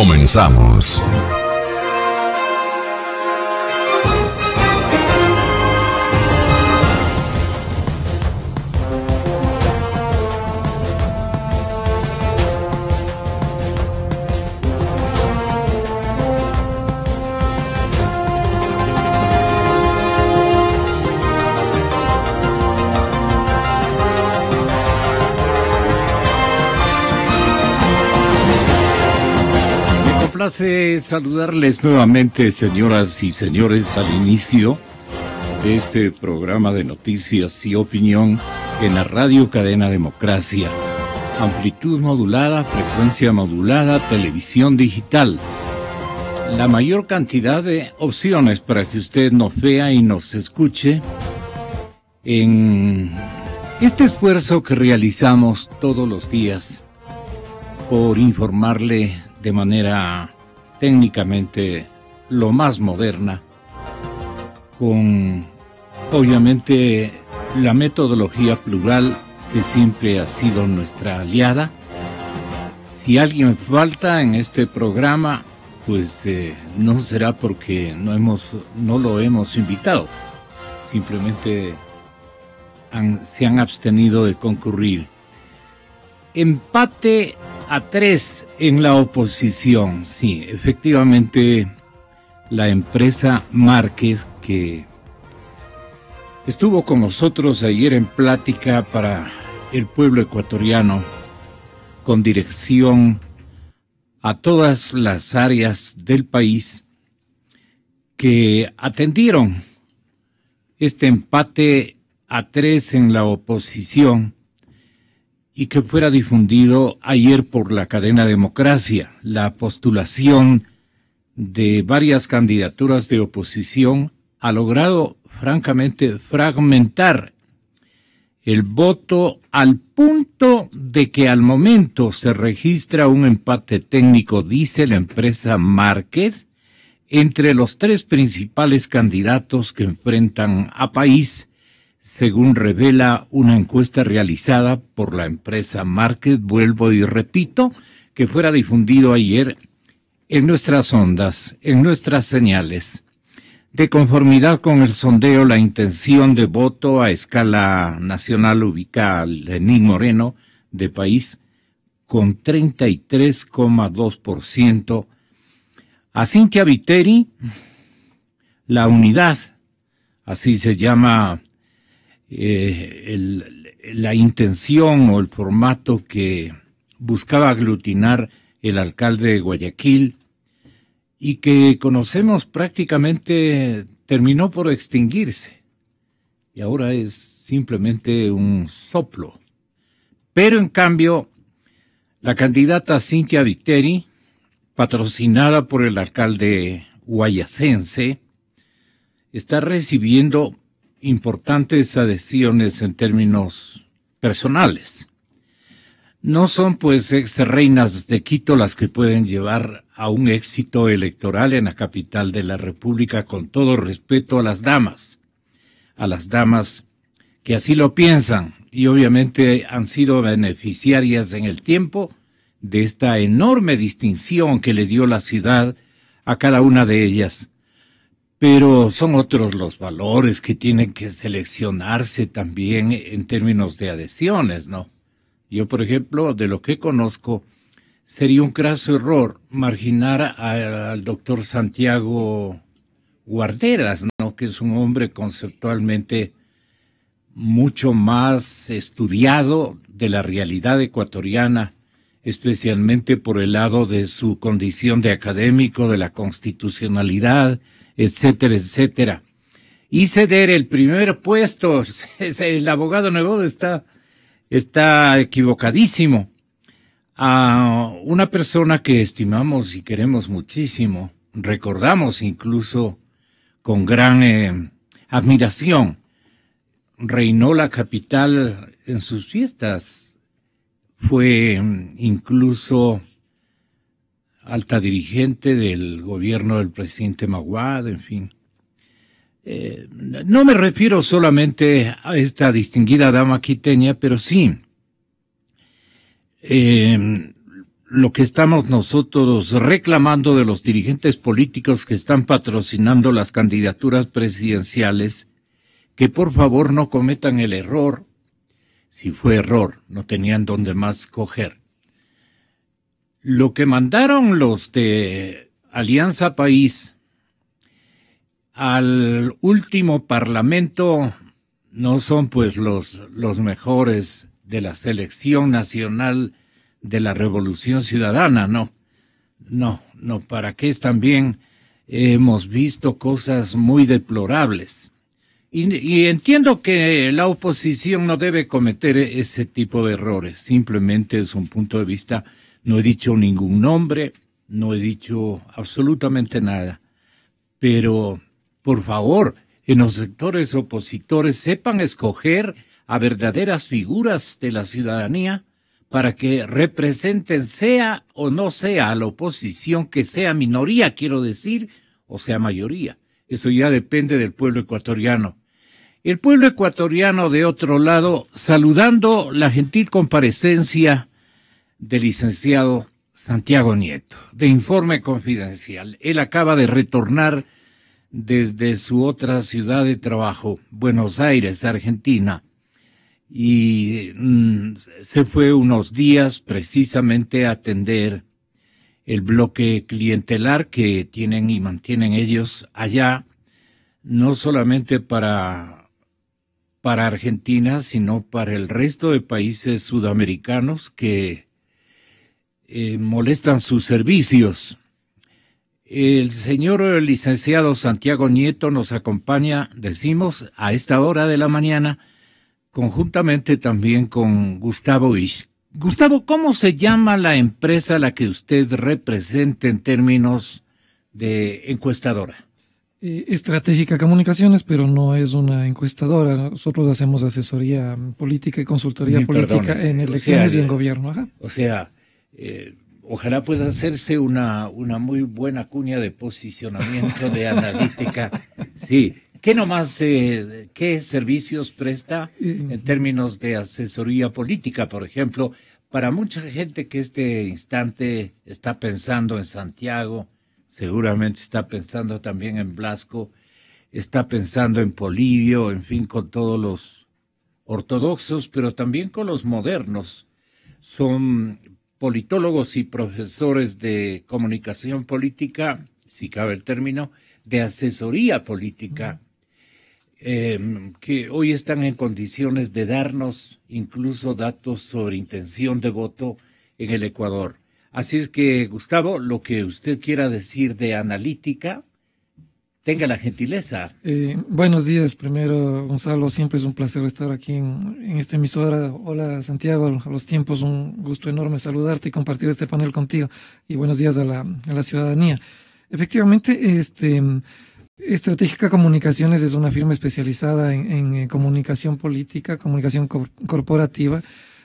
Comenzamos. saludarles nuevamente, señoras y señores, al inicio de este programa de noticias y opinión en la radio cadena Democracia. Amplitud modulada, frecuencia modulada, televisión digital. La mayor cantidad de opciones para que usted nos vea y nos escuche en este esfuerzo que realizamos todos los días por informarle de manera técnicamente lo más moderna, con obviamente la metodología plural que siempre ha sido nuestra aliada. Si alguien falta en este programa, pues eh, no será porque no, hemos, no lo hemos invitado, simplemente se han abstenido de concurrir. Empate a tres en la oposición. Sí, efectivamente, la empresa Márquez, que estuvo con nosotros ayer en plática para el pueblo ecuatoriano, con dirección a todas las áreas del país que atendieron este empate a tres en la oposición y que fuera difundido ayer por la cadena Democracia, la postulación de varias candidaturas de oposición ha logrado francamente fragmentar el voto al punto de que al momento se registra un empate técnico, dice la empresa Márquez, entre los tres principales candidatos que enfrentan a país según revela una encuesta realizada por la empresa Market, vuelvo y repito, que fuera difundido ayer en nuestras ondas, en nuestras señales. De conformidad con el sondeo, la intención de voto a escala nacional ubica a Lenín Moreno de país con 33,2%, a Cintia Viteri, la unidad, así se llama eh, la intención o el formato que buscaba aglutinar el alcalde de Guayaquil y que conocemos prácticamente terminó por extinguirse y ahora es simplemente un soplo. Pero en cambio, la candidata Cintia Victeri, patrocinada por el alcalde guayacense, está recibiendo importantes adhesiones en términos personales. No son pues ex reinas de Quito las que pueden llevar a un éxito electoral en la capital de la República con todo respeto a las damas, a las damas que así lo piensan y obviamente han sido beneficiarias en el tiempo de esta enorme distinción que le dio la ciudad a cada una de ellas pero son otros los valores que tienen que seleccionarse también en términos de adhesiones, ¿no? Yo, por ejemplo, de lo que conozco, sería un craso error marginar al doctor Santiago Guarderas, ¿no? Que es un hombre conceptualmente mucho más estudiado de la realidad ecuatoriana, especialmente por el lado de su condición de académico, de la constitucionalidad, etcétera, etcétera. Y ceder el primer puesto, el abogado Nuevo está, está equivocadísimo. A una persona que estimamos y queremos muchísimo, recordamos incluso con gran eh, admiración, reinó la capital en sus fiestas. Fue mm, incluso alta dirigente del gobierno del presidente Maguad, en fin. Eh, no me refiero solamente a esta distinguida dama quiteña, pero sí eh, lo que estamos nosotros reclamando de los dirigentes políticos que están patrocinando las candidaturas presidenciales, que por favor no cometan el error, si fue error, no tenían donde más coger, lo que mandaron los de Alianza País al último parlamento no son pues los, los mejores de la selección nacional de la revolución ciudadana, no. No, no, para qué también hemos visto cosas muy deplorables. y, entiendo que la oposición no debe cometer ese tipo de errores, simplemente es un punto de vista no he dicho ningún nombre, no he dicho absolutamente nada. Pero, por favor, en los sectores opositores sepan escoger a verdaderas figuras de la ciudadanía para que representen sea o no sea a la oposición, que sea minoría, quiero decir, o sea mayoría. Eso ya depende del pueblo ecuatoriano. El pueblo ecuatoriano, de otro lado, saludando la gentil comparecencia del licenciado Santiago Nieto, de Informe Confidencial. Él acaba de retornar desde su otra ciudad de trabajo, Buenos Aires, Argentina, y mm, se fue unos días precisamente a atender el bloque clientelar que tienen y mantienen ellos allá, no solamente para, para Argentina, sino para el resto de países sudamericanos que eh, molestan sus servicios. El señor licenciado Santiago Nieto nos acompaña, decimos, a esta hora de la mañana, conjuntamente también con Gustavo Ish. Gustavo, ¿cómo se llama la empresa la que usted representa en términos de encuestadora? Eh, estratégica Comunicaciones, pero no es una encuestadora. Nosotros hacemos asesoría política y consultoría política en elecciones y en gobierno. O sea, eh, ojalá pueda hacerse una, una muy buena cuña de posicionamiento de analítica. Sí. ¿Qué nomás, eh, qué servicios presta en eh. términos de asesoría política, por ejemplo, para mucha gente que este instante está pensando en Santiago, seguramente está pensando también en Blasco, está pensando en Polivio, en fin, con todos los ortodoxos, pero también con los modernos. Son politólogos y profesores de comunicación política, si cabe el término, de asesoría política, em, que hoy están en condiciones de darnos incluso datos sobre intención de voto en el Ecuador. Así es que, Gustavo, lo que usted quiera decir de analítica, Tenga la gentileza. Eh, buenos días, primero Gonzalo, siempre es un placer estar aquí en, esta emisora. Hola Santiago, a los tiempos, un gusto enorme saludarte y compartir este panel contigo. Y buenos días a la, ciudadanía. Efectivamente, este, Estratégica Comunicaciones es una firma especializada en, eh, comunicación política, comunicación corporativa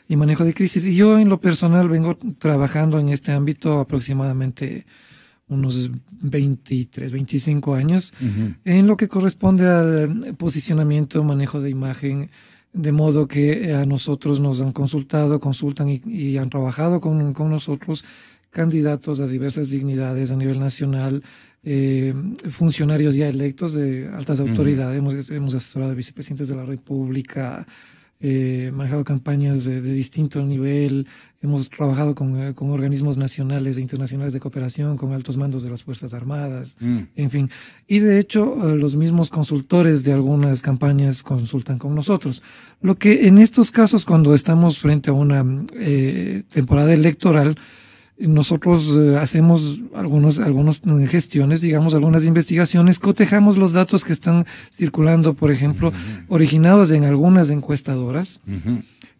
y manejo de crisis. Y yo en lo personal vengo trabajando en este ámbito aproximadamente unos 23, 25 años, en lo que corresponde al posicionamiento, manejo de imagen, de modo que eh, a nosotros nos han consultado, consultan y, han trabajado con, nosotros candidatos a diversas dignidades a nivel nacional, eh, funcionarios ya electos de altas autoridades, hemos, hemos, asesorado a vicepresidentes de la República, eh, manejado campañas de, distinto nivel, hemos trabajado con, eh, con, organismos nacionales e internacionales de cooperación, con altos mandos de las Fuerzas Armadas, mm. en fin. Y de hecho, eh, los mismos consultores de algunas campañas consultan con nosotros. Lo que en estos casos, cuando estamos frente a una eh, temporada electoral, nosotros eh, hacemos algunos, algunas eh, gestiones, digamos, algunas investigaciones, cotejamos los datos que están circulando, por ejemplo, originados en algunas encuestadoras.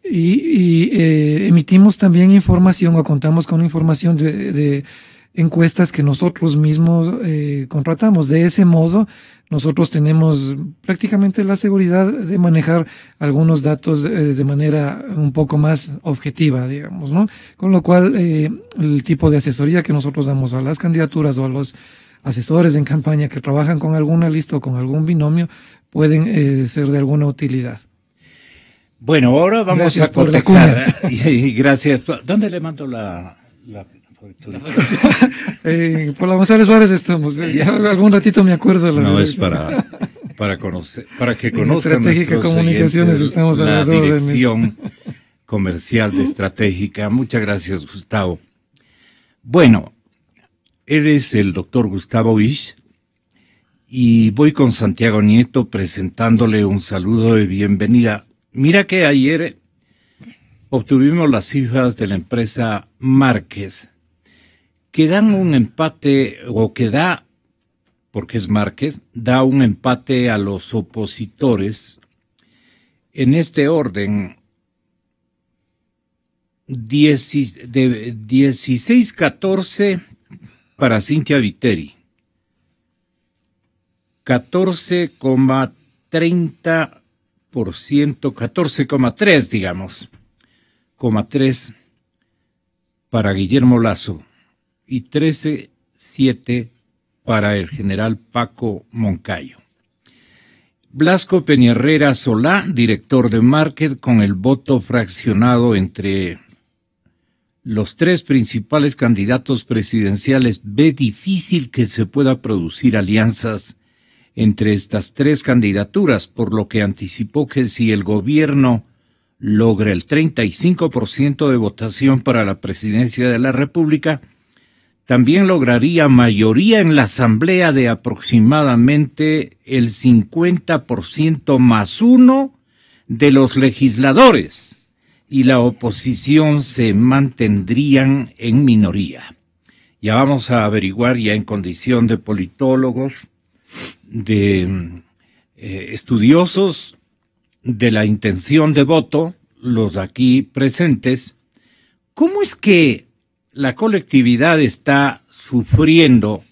Y, y eh, emitimos también información o contamos con información de encuestas que nosotros mismos eh, contratamos. De ese modo, nosotros tenemos prácticamente la seguridad de manejar algunos datos eh, de manera un poco más objetiva, digamos, ¿no? Con lo cual, eh, el tipo de asesoría que nosotros damos a las candidaturas o a los asesores en campaña que trabajan con alguna lista o con algún binomio pueden ser de alguna utilidad. Bueno, ahora vamos a Gracias Por la y, gracias. ¿Dónde le mando la, la Eh, por la González Suárez estamos. Eh, algún ratito me acuerdo. no, es para, para, conocer, para que conozcan. Estratégica Comunicaciones estamos en la dirección comercial de Estratégica. Muchas gracias, Gustavo. Bueno, eres el doctor Gustavo Ish y voy con Santiago Nieto presentándole un saludo de bienvenida. Mira que ayer obtuvimos las cifras de la empresa Market que dan un empate o que da, porque es Márquez, da un empate a los opositores en este orden. 16-14 para Cintia Viteri. 14,30%, 14,3 digamos, 3 para Guillermo Lazo y 13-7 para el general Paco Moncayo. Blasco Peñerrera Solá, director de Market, con el voto fraccionado entre los tres principales candidatos presidenciales, ve difícil que se pueda producir alianzas entre estas tres candidaturas, por lo que anticipó que si el gobierno logra el 35% de votación para la presidencia de la República, también lograría mayoría en la Asamblea de aproximadamente el 50% más uno de los legisladores y la oposición se mantendrían en minoría. Ya vamos a averiguar ya en condición de politólogos, de eh, estudiosos de la intención de voto, los aquí presentes, ¿cómo es que la colectividad está sufriendo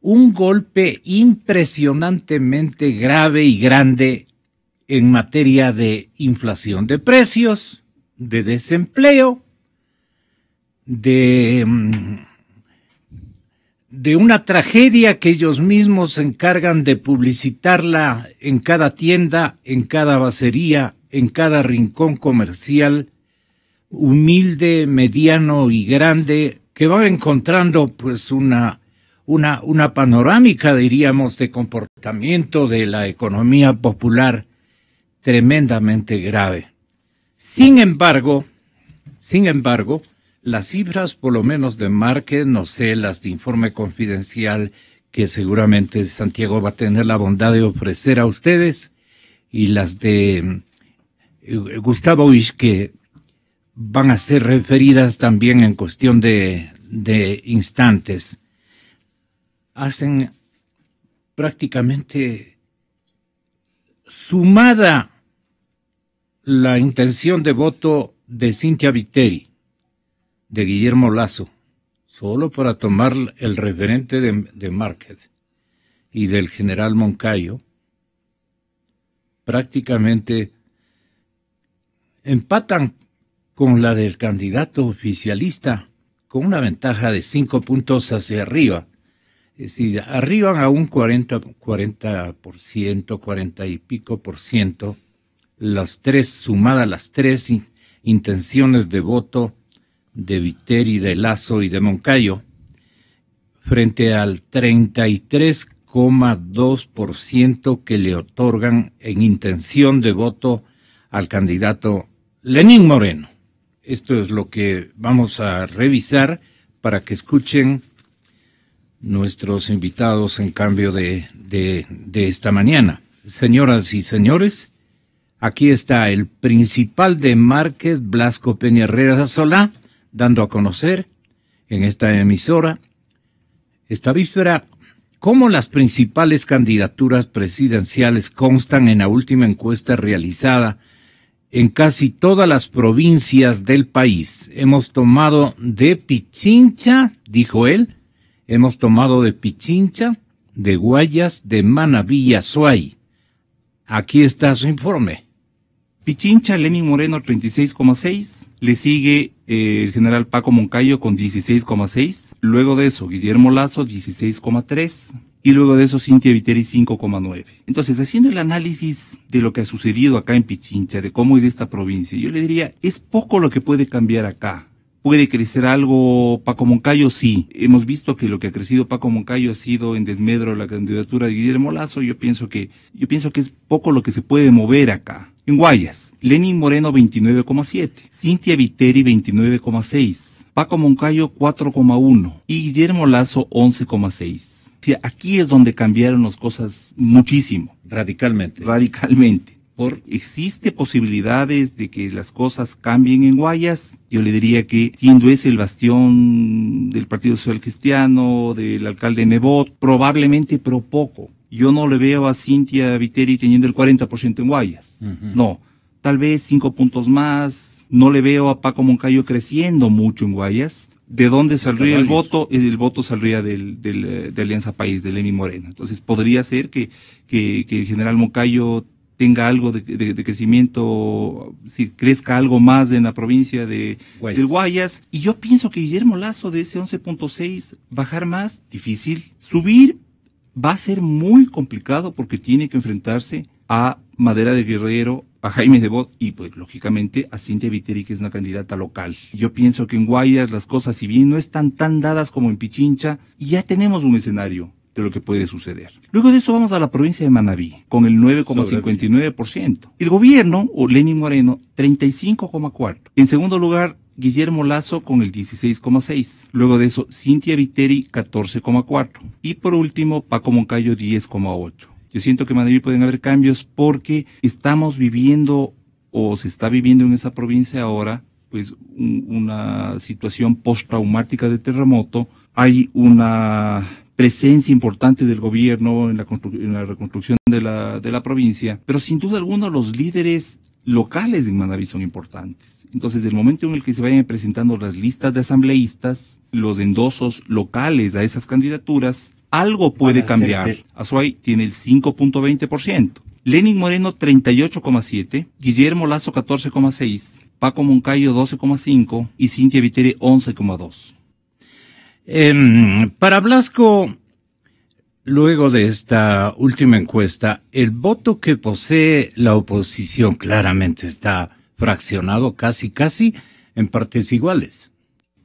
un golpe impresionantemente grave y grande en materia de inflación de precios, de desempleo, de, mm, de una tragedia que ellos mismos se encargan de publicitarla en cada tienda, en cada bacería, en cada rincón comercial humilde, mediano y grande, que va encontrando pues una, una, una panorámica, diríamos, de comportamiento de la economía popular tremendamente grave. Sin embargo, sin embargo, las cifras, por lo menos de Márquez, no sé, las de informe confidencial, que seguramente Santiago va a tener la bondad de ofrecer a ustedes, y las de eh, Gustavo Uisque, que van a ser referidas también en cuestión de, instantes. Hacen prácticamente sumada la intención de voto de Cintia Viteri, de Guillermo Lazo, solo para tomar el referente de, de Márquez y del general Moncayo, prácticamente empatan con la del candidato oficialista, con una ventaja de cinco puntos hacia arriba. Es decir, arriban a un 40, 40 40 y pico por ciento, las tres, sumadas las tres intenciones de voto de Viteri, de Lazo y de Moncayo, frente al 33,2% que le otorgan en intención de voto al candidato Lenín Moreno. Esto es lo que vamos a revisar para que escuchen nuestros invitados en cambio de, esta mañana. Señoras y señores, aquí está el principal de Market, Blasco Peña Herrera Solá, dando a conocer en esta emisora esta víspera cómo las principales candidaturas presidenciales constan en la última encuesta realizada en casi todas las provincias del país. Hemos tomado de Pichincha, dijo él, hemos tomado de Pichincha, de Guayas, de Manavilla, Suay. Aquí está su informe. Pichincha, Lenin Moreno, 36,6. Le sigue eh, el general Paco Moncayo con 16,6. Luego de eso, Guillermo Lazo, 16,3 y luego de eso Cintia Viteri 5,9. Entonces, haciendo el análisis de lo que ha sucedido acá en Pichincha, de cómo es esta provincia, yo le diría, es poco lo que puede cambiar acá. ¿Puede crecer algo Paco Moncayo? Sí. Hemos visto que lo que ha crecido Paco Moncayo ha sido en desmedro la candidatura de Guillermo Lazo. Yo pienso que, yo pienso que es poco lo que se puede mover acá. En Guayas, Lenin Moreno 29,7, Cintia Viteri 29,6, Paco Moncayo 4,1 y Guillermo Lazo 11,6 aquí es donde cambiaron las cosas muchísimo. Radicalmente. Radicalmente. Por... Existe posibilidades de que las cosas cambien en Guayas. Yo le diría que siendo ese el bastión del Partido Social Cristiano, del alcalde Nebot, probablemente pero poco. Yo no le veo a Cintia Viteri teniendo el 40% en Guayas. No. Tal vez cinco puntos más. No le veo a Paco Moncayo creciendo mucho en Guayas de dónde saldría el voto, el voto saldría del, del, eh, de Alianza País, de EMI morena Entonces podría ser que, que, el general Mocayo tenga algo de, de, crecimiento, si crezca algo más en la provincia de Guayas. del Guayas. Y yo pienso que Guillermo Lazo de ese 11.6, bajar más, difícil. Subir va a ser muy complicado porque tiene que enfrentarse a Madera de Guerrero, a Jaime Debot y pues lógicamente a Cintia Viteri, que es una candidata local. Yo pienso que en Guayas las cosas, si bien no están tan dadas como en Pichincha, ya tenemos un escenario de lo que puede suceder. Luego de eso vamos a la provincia de Manabí, con el 9,59%. El gobierno, o Lenin Moreno, 35,4%. En segundo lugar, Guillermo Lazo con el 16,6. Luego de eso, Cintia Viteri 14,4. Y por último, Paco Moncayo 10,8. Yo siento que en pueden haber cambios porque estamos viviendo o se está viviendo en esa provincia ahora pues una situación postraumática de terremoto. Hay una presencia importante del gobierno en la, reconstrucción de la, de la provincia, pero sin duda alguna los líderes locales en Manaví son importantes. Entonces, el momento en el que se vayan presentando las listas de asambleístas, los endosos locales a esas candidaturas, algo puede cambiar. Azuay tiene el 5.20%. Lenin Moreno 38,7, Guillermo Lazo 14,6, Paco Moncayo 12,5 y Cintia Viteri 11,2. Em, para Blasco, luego de esta última encuesta, el voto que posee la oposición claramente está fraccionado casi, casi en partes iguales.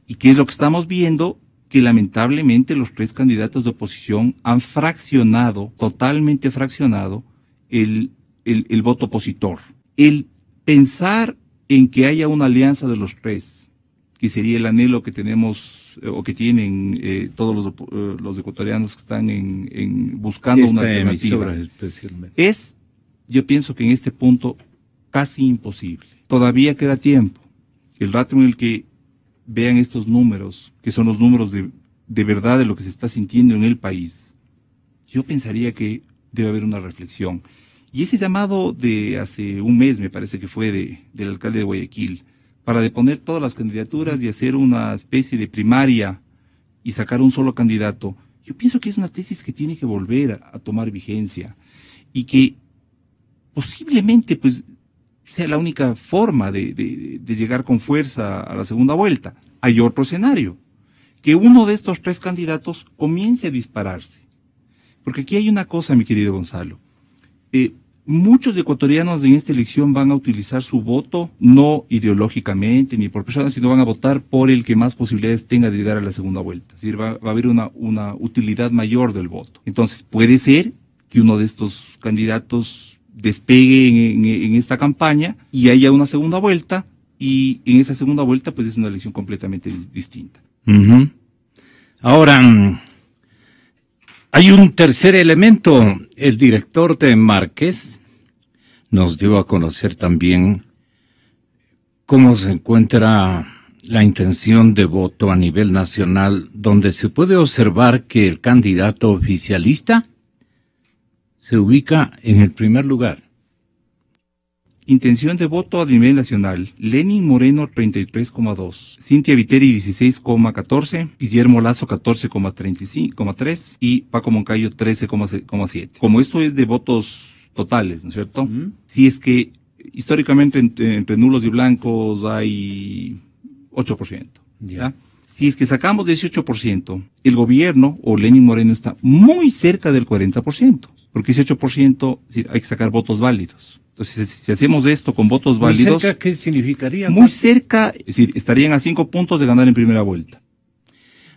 ¿Y qué es lo que estamos viendo? que lamentablemente los tres candidatos de oposición han fraccionado, totalmente fraccionado, el, voto opositor. El pensar en que haya una alianza de los tres, que sería el anhelo que tenemos eh, o que tienen eh, todos eh, los, ecuatorianos que están en, en buscando una alternativa, es, yo pienso que en este punto, casi imposible. Todavía queda tiempo. El rato en el que vean estos números, que son los números de, de verdad de lo que se está sintiendo en el país, yo pensaría que debe haber una reflexión. Y ese llamado de hace un mes, me parece que fue del alcalde de Guayaquil, para deponer todas las candidaturas y hacer una especie de primaria y sacar un solo candidato, yo pienso que es una tesis que tiene que volver a, a tomar vigencia y que posiblemente pues sea la única forma de, llegar con fuerza a la segunda vuelta. Hay otro escenario, que uno de estos tres candidatos comience a dispararse. Porque aquí hay una cosa, mi querido Gonzalo. Eh, muchos ecuatorianos en esta elección van a utilizar su voto no ideológicamente ni por personas, sino van a votar por el que más posibilidades tenga de llegar a la segunda vuelta. Es decir, va, a haber una utilidad mayor del voto. Entonces, puede ser que uno de estos candidatos despegue en, esta campaña y haya una segunda vuelta y en esa segunda vuelta pues es una elección completamente distinta. Ahora, mm, hay un tercer elemento. El director de Márquez nos dio a conocer también cómo se encuentra la intención de voto a nivel nacional, donde se puede observar que el candidato oficialista se ubica en el primer lugar. Intención de voto a nivel nacional. Lenin Moreno 33,2. Cintia Viteri 16,14. Guillermo Lazo 14,353 y Paco Moncayo 13,7. Como esto es de votos totales, ¿no es cierto? Si es que históricamente entre, nulos y blancos hay 8%. ¿ya? si es que sacamos 18%, el gobierno o Lenin Moreno está muy cerca del 40%, porque ese 8% hay que sacar votos válidos. Entonces, si hacemos esto con votos muy Cerca, ¿Qué significaría? Muy cerca, es decir, estarían a cinco puntos de ganar en primera vuelta.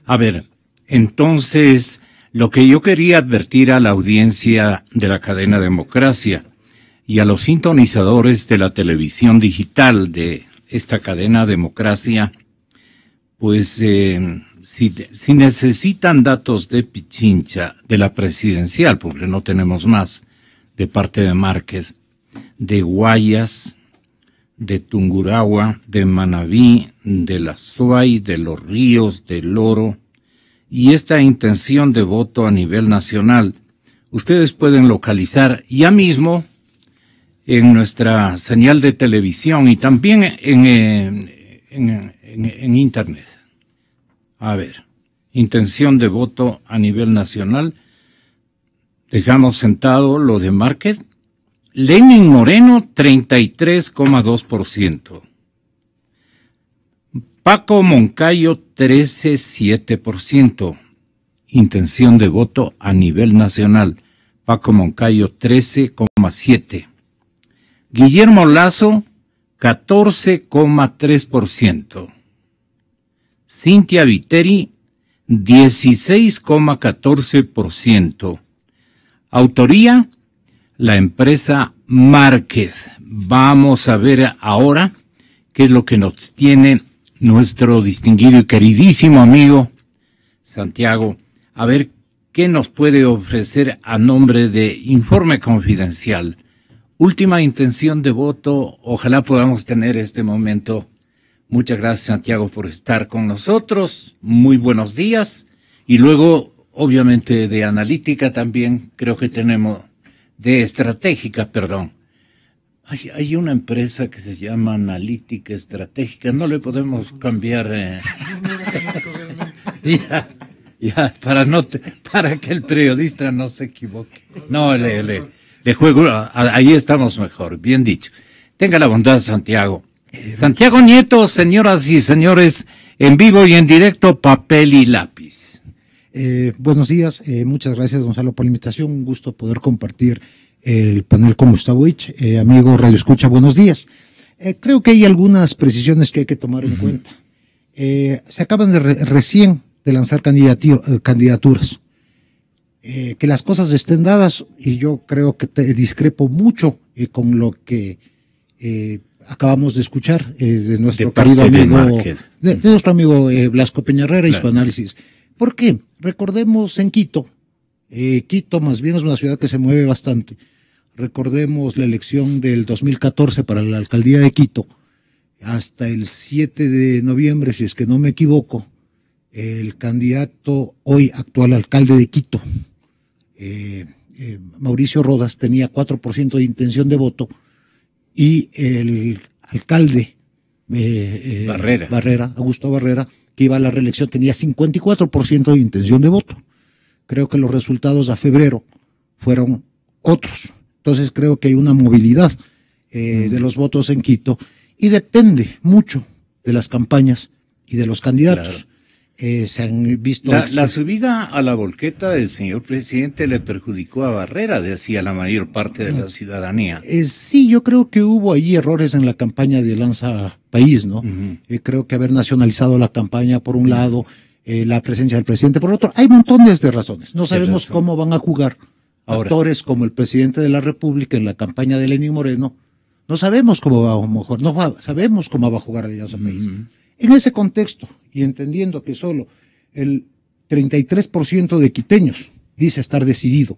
A ver, entonces, lo que yo quería advertir a la audiencia de la cadena Democracia y a los sintonizadores de la televisión digital de esta cadena Democracia pues em, si, si, necesitan datos de Pichincha, de la presidencial, porque no tenemos más, de parte de Márquez, de Guayas, de Tungurahua, de Manabí, de la Suay, de los ríos, del Oro, y esta intención de voto a nivel nacional, ustedes pueden localizar ya mismo en nuestra señal de televisión y también en en, Internet. A ver, intención de voto a nivel nacional. Dejamos sentado lo de Márquez. Lenin Moreno, 33,2%. Paco Moncayo, 13,7%. Intención de voto a nivel nacional. Paco Moncayo, 13,7%. Guillermo Lazo, 14,3%. Cintia Viteri, 16,14%. Autoría, la empresa Márquez. Vamos a ver ahora qué es lo que nos tiene nuestro distinguido y queridísimo amigo Santiago. A ver qué nos puede ofrecer a nombre de Informe Confidencial. Última intención de voto. Ojalá podamos tener este momento Muchas gracias, Santiago, por estar con nosotros. Muy buenos días. Y luego, obviamente, de analítica también, creo que tenemos, de estratégica, perdón. Hay, hay una empresa que se llama Analítica Estratégica, no le podemos cambiar. ya, para, no para que el periodista no se equivoque. No, le, le, le juego, ahí estamos mejor, bien dicho. Tenga la bondad, Santiago eh, Santiago Nieto, señoras y señores, en vivo y en directo, papel y lápiz. Eh, buenos días, eh, muchas gracias Gonzalo por la invitación, un gusto poder compartir el panel con Gustavo amigo Radio Escucha, buenos días. creo que hay algunas precisiones que hay que tomar en cuenta. se acaban de recién de lanzar candidaturas. que las cosas estén dadas, y yo creo que te discrepo mucho con lo que acabamos de escuchar eh, de nuestro querido amigo, de, nuestro amigo eh, Blasco Peñarrera y su análisis. ¿Por qué? Recordemos en Quito, eh, Quito más bien es una ciudad que se mueve bastante. Recordemos la elección del 2014 para la alcaldía de Quito. Hasta el 7 de noviembre, si es que no me equivoco, el candidato hoy actual alcalde de Quito, eh, Mauricio Rodas, tenía 4% de intención de voto y el alcalde eh, eh, Barrera. Barrera, Augusto Barrera, que iba a la reelección, tenía 54% de intención de voto. Creo que los resultados a febrero fueron otros. Entonces creo que hay una movilidad eh, de los votos en Quito y depende mucho de las campañas y de los candidatos. Eh, se han visto... La, subida a la volqueta del señor presidente le perjudicó a Barrera, decía la mayor parte de la ah, ciudadanía. Eh, sí, yo creo que hubo ahí errores en la campaña de Lanza País, ¿no? Eh, creo que haber nacionalizado la campaña por un lado, eh, la presencia del presidente por otro, hay montones de razones. No sabemos cómo van a jugar actores como el presidente de la República en la campaña de Lenín Moreno. No sabemos cómo va a jugar, no sabemos cómo va a jugar País. En ese contexto, y entendiendo que solo el 33% de quiteños dice estar decidido,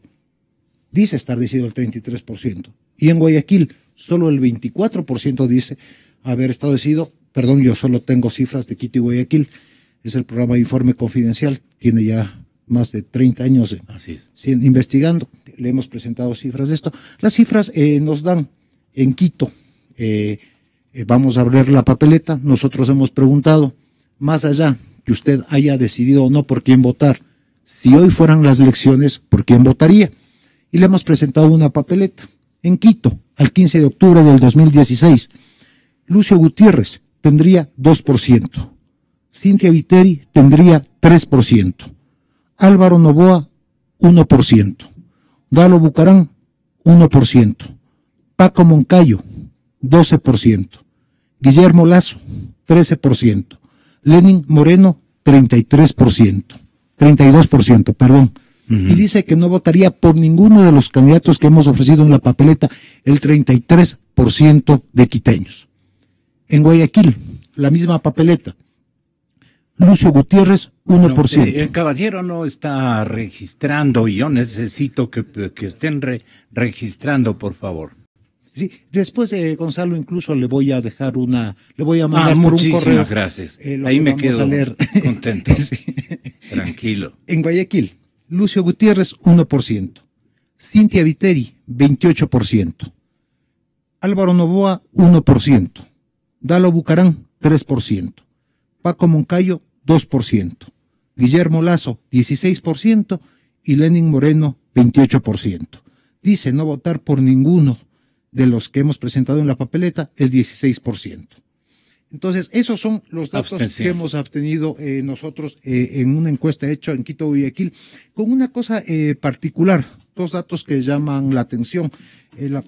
dice estar decidido el 33%, y en Guayaquil solo el 24% dice haber estado decidido, perdón, yo solo tengo cifras de Quito y Guayaquil, es el programa de Informe Confidencial, tiene ya más de 30 años Así investigando, le hemos presentado cifras de esto. Las cifras eh, nos dan en Quito, eh, eh, vamos a abrir la papeleta, nosotros hemos preguntado, más allá que usted haya decidido o no por quién votar, si hoy fueran las elecciones, ¿por quién votaría? Y le hemos presentado una papeleta en Quito, al 15 de octubre del 2016. Lucio Gutiérrez tendría 2%. Cintia Viteri tendría 3%. Álvaro Novoa, 1%. Galo Bucarán, 1%. Paco Moncayo, 12%. Guillermo Lazo, 13%. Lenin Moreno, 33%. 32%, perdón. ciento, Y dice que no votaría por ninguno de los candidatos que hemos ofrecido en la papeleta, el 33% de quiteños. En Guayaquil, la misma papeleta. Lucio Gutiérrez, 1%. Eh, el caballero no está registrando, y yo necesito que, que estén registrando, por favor después, eh, Gonzalo, incluso le voy a dejar una, le voy a ah, mandar ah, por gracias. Eh, Ahí me quedo leer. contento. Tranquilo. En Guayaquil, Lucio Gutiérrez, 1%. Cintia Viteri, 28%. Álvaro Novoa, 1%. Dalo Bucarán, 3%. Paco Moncayo, 2%. Guillermo Lazo, 16%. Y Lenin Moreno, 28%. Dice no votar por ninguno de los que hemos presentado en la papeleta, el 16%. Entonces, esos son los datos que hemos obtenido eh, nosotros eh, en una encuesta hecha en Quito, Guayaquil, con una cosa eh, particular, dos datos que llaman la atención. La,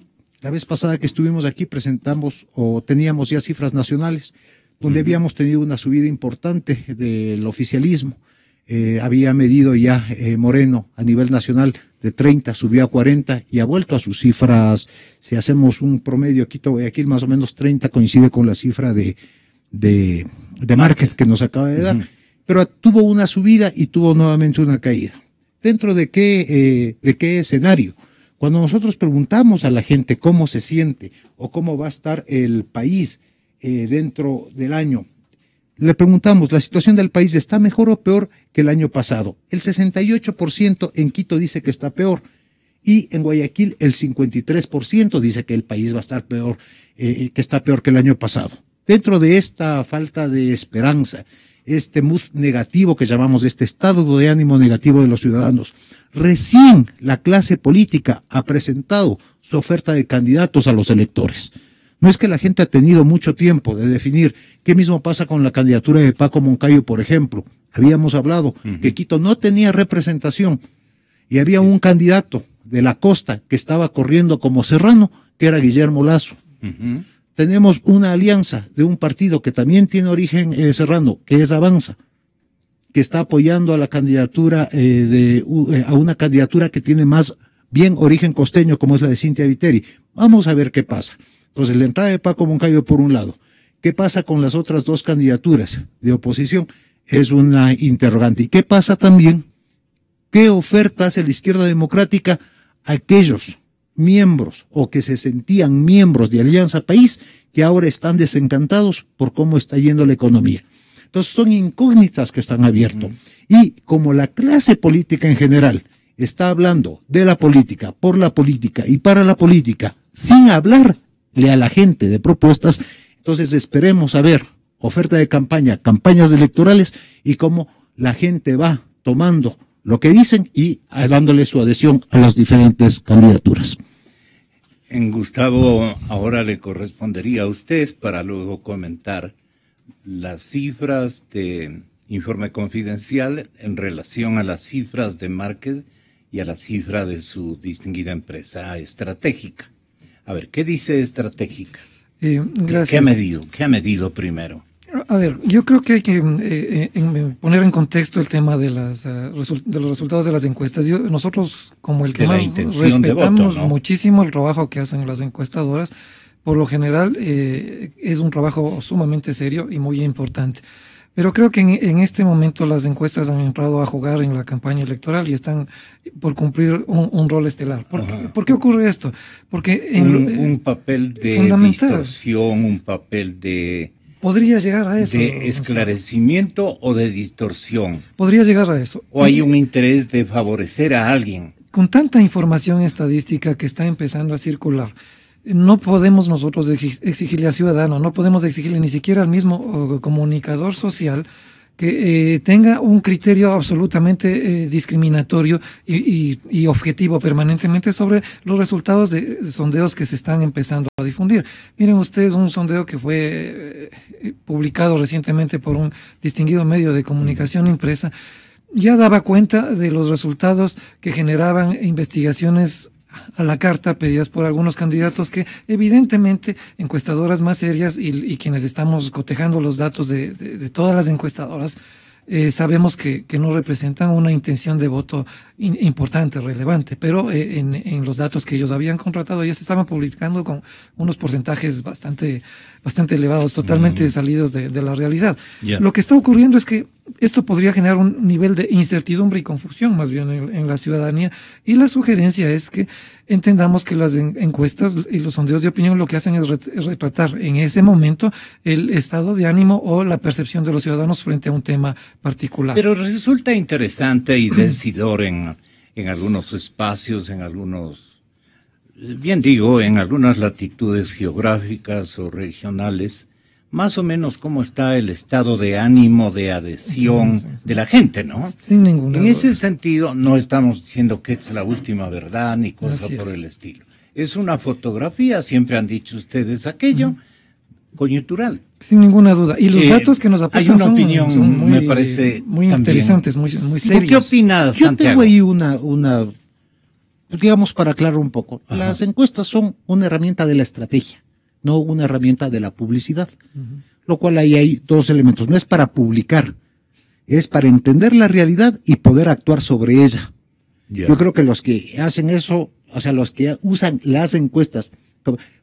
vez pasada que estuvimos aquí presentamos o teníamos ya cifras nacionales, donde habíamos tenido una subida importante del oficialismo eh, había medido ya eh, Moreno a nivel nacional de 30, subió a 40 y ha vuelto a sus cifras. Si hacemos un promedio, aquí aquí más o menos 30 coincide con la cifra de, de, de que nos acaba de dar. Pero tuvo una subida y tuvo nuevamente una caída. ¿Dentro de qué, eh, de qué escenario? Cuando nosotros preguntamos a la gente cómo se siente o cómo va a estar el país dentro del año le preguntamos, ¿la situación del país está mejor o peor que el año pasado? El 68% en Quito dice que está peor y en Guayaquil el 53% dice que el país va a estar peor, eh, que está peor que el año pasado. Dentro de esta falta de esperanza, este mood negativo que llamamos este estado de ánimo negativo de los ciudadanos, recién la clase política ha presentado su oferta de candidatos a los electores. No es que la gente ha tenido mucho tiempo de definir. ¿Qué mismo pasa con la candidatura de Paco Moncayo, por ejemplo? Habíamos hablado que Quito no tenía representación y había un candidato de la costa que estaba corriendo como serrano, que era Guillermo Lazo. Tenemos una alianza de un partido que también tiene origen eh, serrano, que es Avanza, que está apoyando a la candidatura eh, de eh, a una candidatura que tiene más bien origen costeño, como es la de Cintia Viteri. Vamos a ver qué pasa. Entonces la entrada de Paco Moncayo por un lado. ¿Qué pasa con las otras dos candidaturas de oposición? Es una interrogante. ¿Y qué pasa también? ¿Qué oferta hace la izquierda democrática a aquellos miembros o que se sentían miembros de Alianza País que ahora están desencantados por cómo está yendo la economía? Entonces son incógnitas que están abiertas. Y como la clase política en general está hablando de la política, por la política y para la política, sin hablar a la gente de propuestas. Entonces esperemos a ver oferta de campaña, campañas electorales y cómo la gente va tomando lo que dicen y dándole su adhesión a las diferentes candidaturas. En Gustavo, ahora le correspondería a usted para luego comentar las cifras de informe confidencial en relación a las cifras de Márquez y a la cifra de su distinguida empresa estratégica. A ver, ¿qué dice estratégica? Eh, ¿Qué ha medido? ¿Qué ha medido primero? A ver, yo creo que hay que eh, poner en contexto el tema de, las, eh, los resultados de las encuestas. nosotros, como el que más respetamos muchísimo el trabajo que hacen las encuestadoras, por lo general es un trabajo sumamente serio y muy importante. Pero creo que en, en, este momento las encuestas han entrado a jugar en la campaña electoral y están por cumplir un, rol estelar. ¿Por qué, ocurre esto? Porque en, un, eh, papel de distorsión, un papel de podría llegar a eso de esclarecimiento o de distorsión. Podría llegar a eso. O hay un interés de favorecer a alguien. Con tanta información estadística que está empezando a circular no podemos nosotros exigirle a ciudadano, no podemos exigirle ni siquiera al mismo comunicador social que eh, tenga un criterio absolutamente eh, discriminatorio y, objetivo permanentemente sobre los resultados de sondeos que se están empezando a difundir. Miren ustedes un sondeo que fue eh, publicado recientemente por un distinguido medio de comunicación impresa, ya daba cuenta de los resultados que generaban investigaciones a la carta pedidas por algunos candidatos que evidentemente encuestadoras más serias y, quienes estamos cotejando los datos de, todas las encuestadoras, eh, sabemos que, que, no representan una intención de voto importante, relevante, pero eh, en, en, los datos que ellos habían contratado ya se estaban publicando con unos porcentajes bastante, bastante elevados, totalmente mm. salidos de, la realidad. Lo que está ocurriendo es que esto podría generar un nivel de incertidumbre y confusión más bien en, la ciudadanía. Y la sugerencia es que entendamos que las encuestas y los sondeos de opinión lo que hacen es retratar en ese momento el estado de ánimo o la percepción de los ciudadanos frente a un tema particular. Pero resulta interesante y decidor en algunos espacios, en algunos, bien digo, en algunas latitudes geográficas o regionales más o menos cómo está el estado de ánimo, de adhesión de la gente, ¿no? Sin ninguna duda. En ese sentido, no estamos diciendo que es la última verdad ni cosa por el estilo. Es una fotografía, siempre han dicho ustedes aquello, coyuntural. Sin ninguna duda. Y los eh, datos que nos aportan una son, opinión, muy, me parece muy interesantes, muy, muy serios. ¿Qué opinas, Yo tengo ahí una, una, pues, digamos, para aclarar un poco. Las encuestas son una herramienta de la estrategia no una herramienta de la publicidad. Lo cual ahí hay dos elementos. No es para publicar, es para entender la realidad y poder actuar sobre ella. Yo creo que los que hacen eso, o sea, los que usan las encuestas.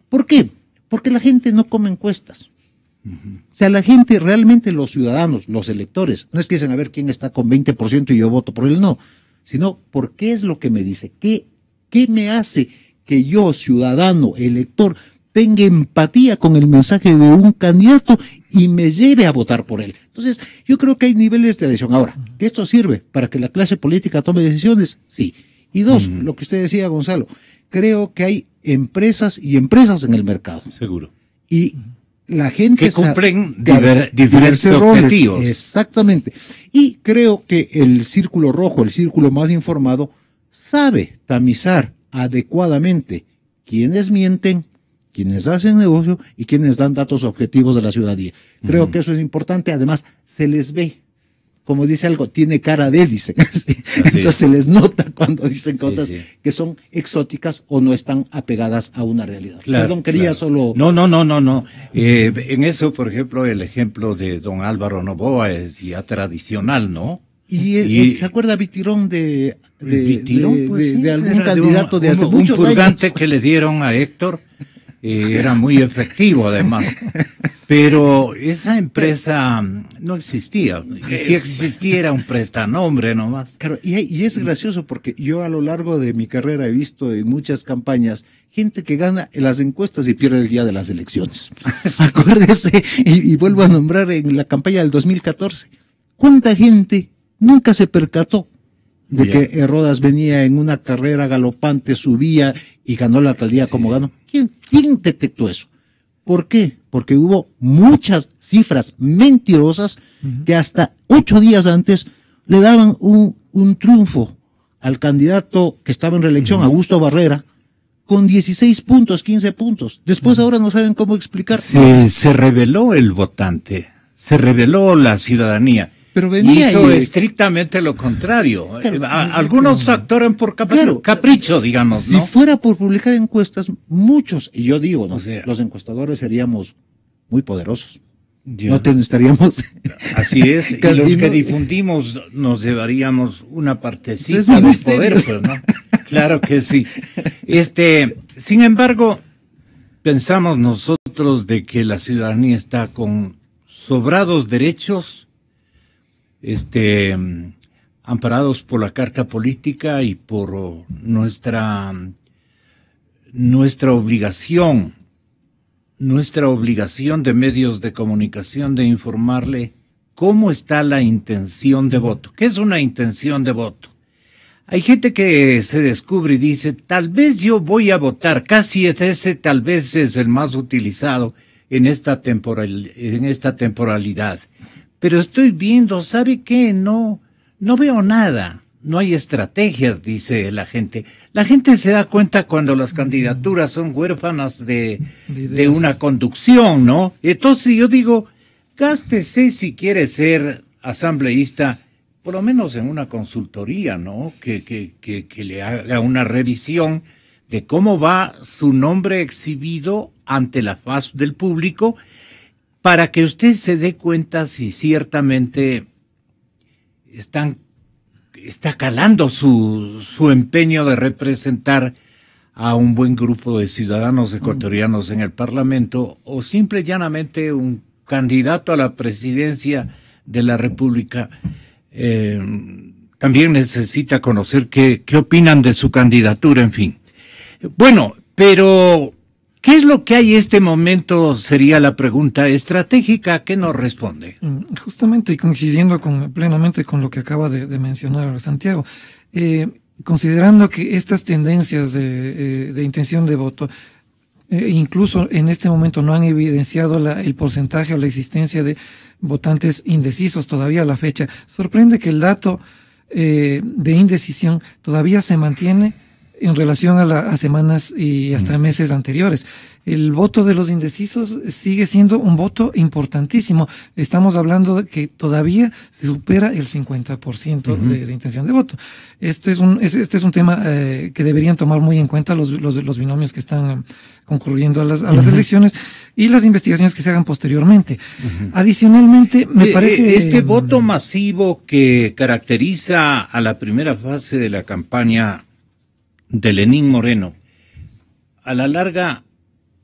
¿Por qué? Porque la gente no come encuestas. O sea, la gente, realmente los ciudadanos, los electores, no es que dicen a ver quién está con 20% y yo voto por él, no, sino por qué es lo que me dice, qué, qué me hace que yo, ciudadano, elector, tenga empatía con el mensaje de un candidato y me lleve a votar por él. Entonces, yo creo que hay niveles de adhesión. Ahora, esto sirve para que la clase política tome decisiones? Sí. Y dos, lo que usted decía, Gonzalo, creo que hay empresas y empresas en el mercado. Seguro. Y la gente... Que cumplen objetivos. Exactamente. Y creo que el círculo rojo, el círculo más informado, sabe tamizar adecuadamente quienes mienten quienes hacen negocio y quienes dan datos objetivos de la ciudadanía. Creo que eso es importante. Además, se les ve. Como dice algo, tiene cara de, dice. Entonces se les nota cuando dicen cosas que son exóticas o no están apegadas a una realidad. Perdón, quería solo. No, no, no, no, no. Eh, en eso, por ejemplo, el ejemplo de don Álvaro Novoa es ya tradicional, ¿no? Y, se acuerda Vitirón de, Vitirón, de, pues algún candidato de hace que le dieron a Héctor era muy efectivo además. Pero esa empresa no existía. Y si existiera un prestanombre nomás. Claro, y, es gracioso porque yo a lo largo de mi carrera he visto en muchas campañas gente que gana en las encuestas y pierde el día de las elecciones. Acuérdese, y vuelvo a nombrar en la campaña del 2014. ¿Cuánta gente nunca se percató de que eh, Rodas venía en una carrera galopante, subía y ganó la alcaldía como ganó. ¿Quién, ¿Quién detectó eso? ¿Por qué? Porque hubo muchas cifras mentirosas que hasta ocho días antes le daban un, un triunfo al candidato que estaba en reelección, Augusto Barrera, con 16 puntos, 15 puntos. Después ahora no saben cómo explicar. Se, se reveló el votante, se reveló la ciudadanía. Pero hizo estrictamente lo contrario. Eh, algunos actores por capricho, capricho digamos. Si fuera por publicar encuestas, muchos, y yo digo, los encuestadores seríamos muy poderosos. No te Así es, los que difundimos nos llevaríamos una partecita de poder, pues, ¿no? Claro que sí. Este, sin embargo, pensamos nosotros de que la ciudadanía está con sobrados derechos este, mm, amparados por la carta política y por oh, nuestra, nuestra obligación, nuestra obligación de medios de comunicación de informarle cómo está la intención de voto. ¿Qué es una intención de voto? Hay gente que se descubre y dice, tal vez yo voy a votar, casi ese tal vez es el más utilizado en esta, en esta temporalidad pero estoy viendo, ¿sabe qué? No, no veo nada. No hay estrategias, dice la gente. La gente se da cuenta cuando las candidaturas son huérfanas de, una conducción, ¿no? Entonces yo digo, gástese si quiere ser asambleísta, por lo menos en una consultoría, ¿no? que, que, que le haga una revisión de cómo va su nombre exhibido ante la faz del público para que usted se dé cuenta si ciertamente está calando su, empeño de representar a un buen grupo de ciudadanos ecuatorianos en el Parlamento o simple llanamente un candidato a la presidencia de la República. Eh, también necesita conocer qué opinan de su candidatura, en fin. Bueno, pero ¿Qué es lo que hay este momento? Sería la pregunta estratégica que nos responde. Mm, justamente, y coincidiendo con, plenamente con lo que acaba de, mencionar Santiago, eh, considerando que estas tendencias de, eh, intención de voto, eh, incluso en este momento no han evidenciado el porcentaje o la existencia de votantes indecisos todavía a la fecha, sorprende que el dato de indecisión todavía se mantiene en relación a, la, semanas y hasta meses anteriores. El voto de los indecisos sigue siendo un voto importantísimo. Estamos hablando de que todavía se supera el 50% de, intención de voto. Este es un, este es un tema eh, que deberían tomar muy en cuenta los, los, los binomios que están um, concurriendo a las, a las elecciones y las investigaciones que se hagan posteriormente. Adicionalmente, me eh, parece... Eh, este voto masivo que caracteriza a la primera fase de la campaña de Lenín Moreno. A la larga,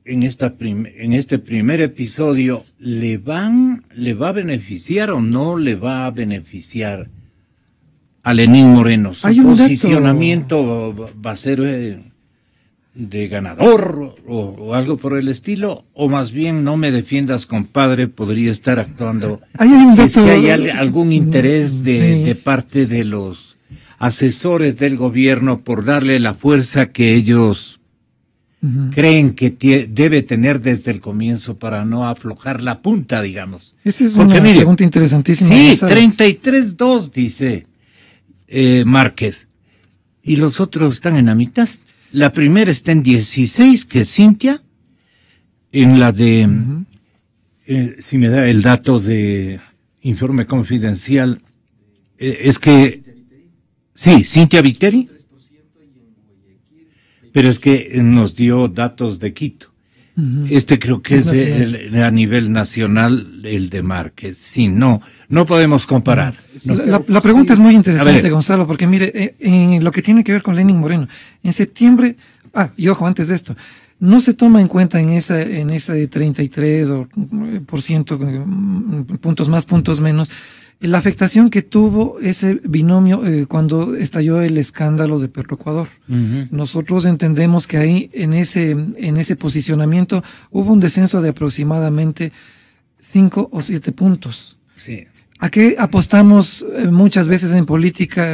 en, esta en este primer episodio, ¿le, van, ¿le va a beneficiar o no le va a beneficiar a Lenín Moreno? ¿Su posicionamiento va a ser eh, de ganador o, algo por el estilo, o más bien no me defiendas, compadre, podría estar actuando. Hay si hay algún interés de parte de los asesores del gobierno por darle la fuerza que ellos creen que debe tener desde el comienzo para no aflojar la punta, digamos. Esa es una pregunta interesantísima. Sí, 33.2 dice eh, Márquez. Y los otros están en la mitad. La primera está en 16, que es Cintia. En la de, eh, si me da el dato de informe confidencial, eh, es que Sí, Cintia Victeri. Pero es que nos dio datos de Quito. Este creo que es, a nivel nacional el de Márquez. Sí, no, no podemos comparar. la, pregunta es muy interesante, Gonzalo, porque mire, eh, en lo que tiene que ver con Lenin Moreno, en septiembre, ah, y ojo, antes de esto, no se toma en cuenta en esa en ese 33 eh, por ciento mm, puntos más puntos menos la afectación que tuvo ese binomio eh, cuando estalló el escándalo de Perro Ecuador. Nosotros entendemos que ahí, en ese, en ese posicionamiento, hubo un descenso de aproximadamente cinco o siete puntos. Sí. ¿A qué apostamos eh, muchas veces en política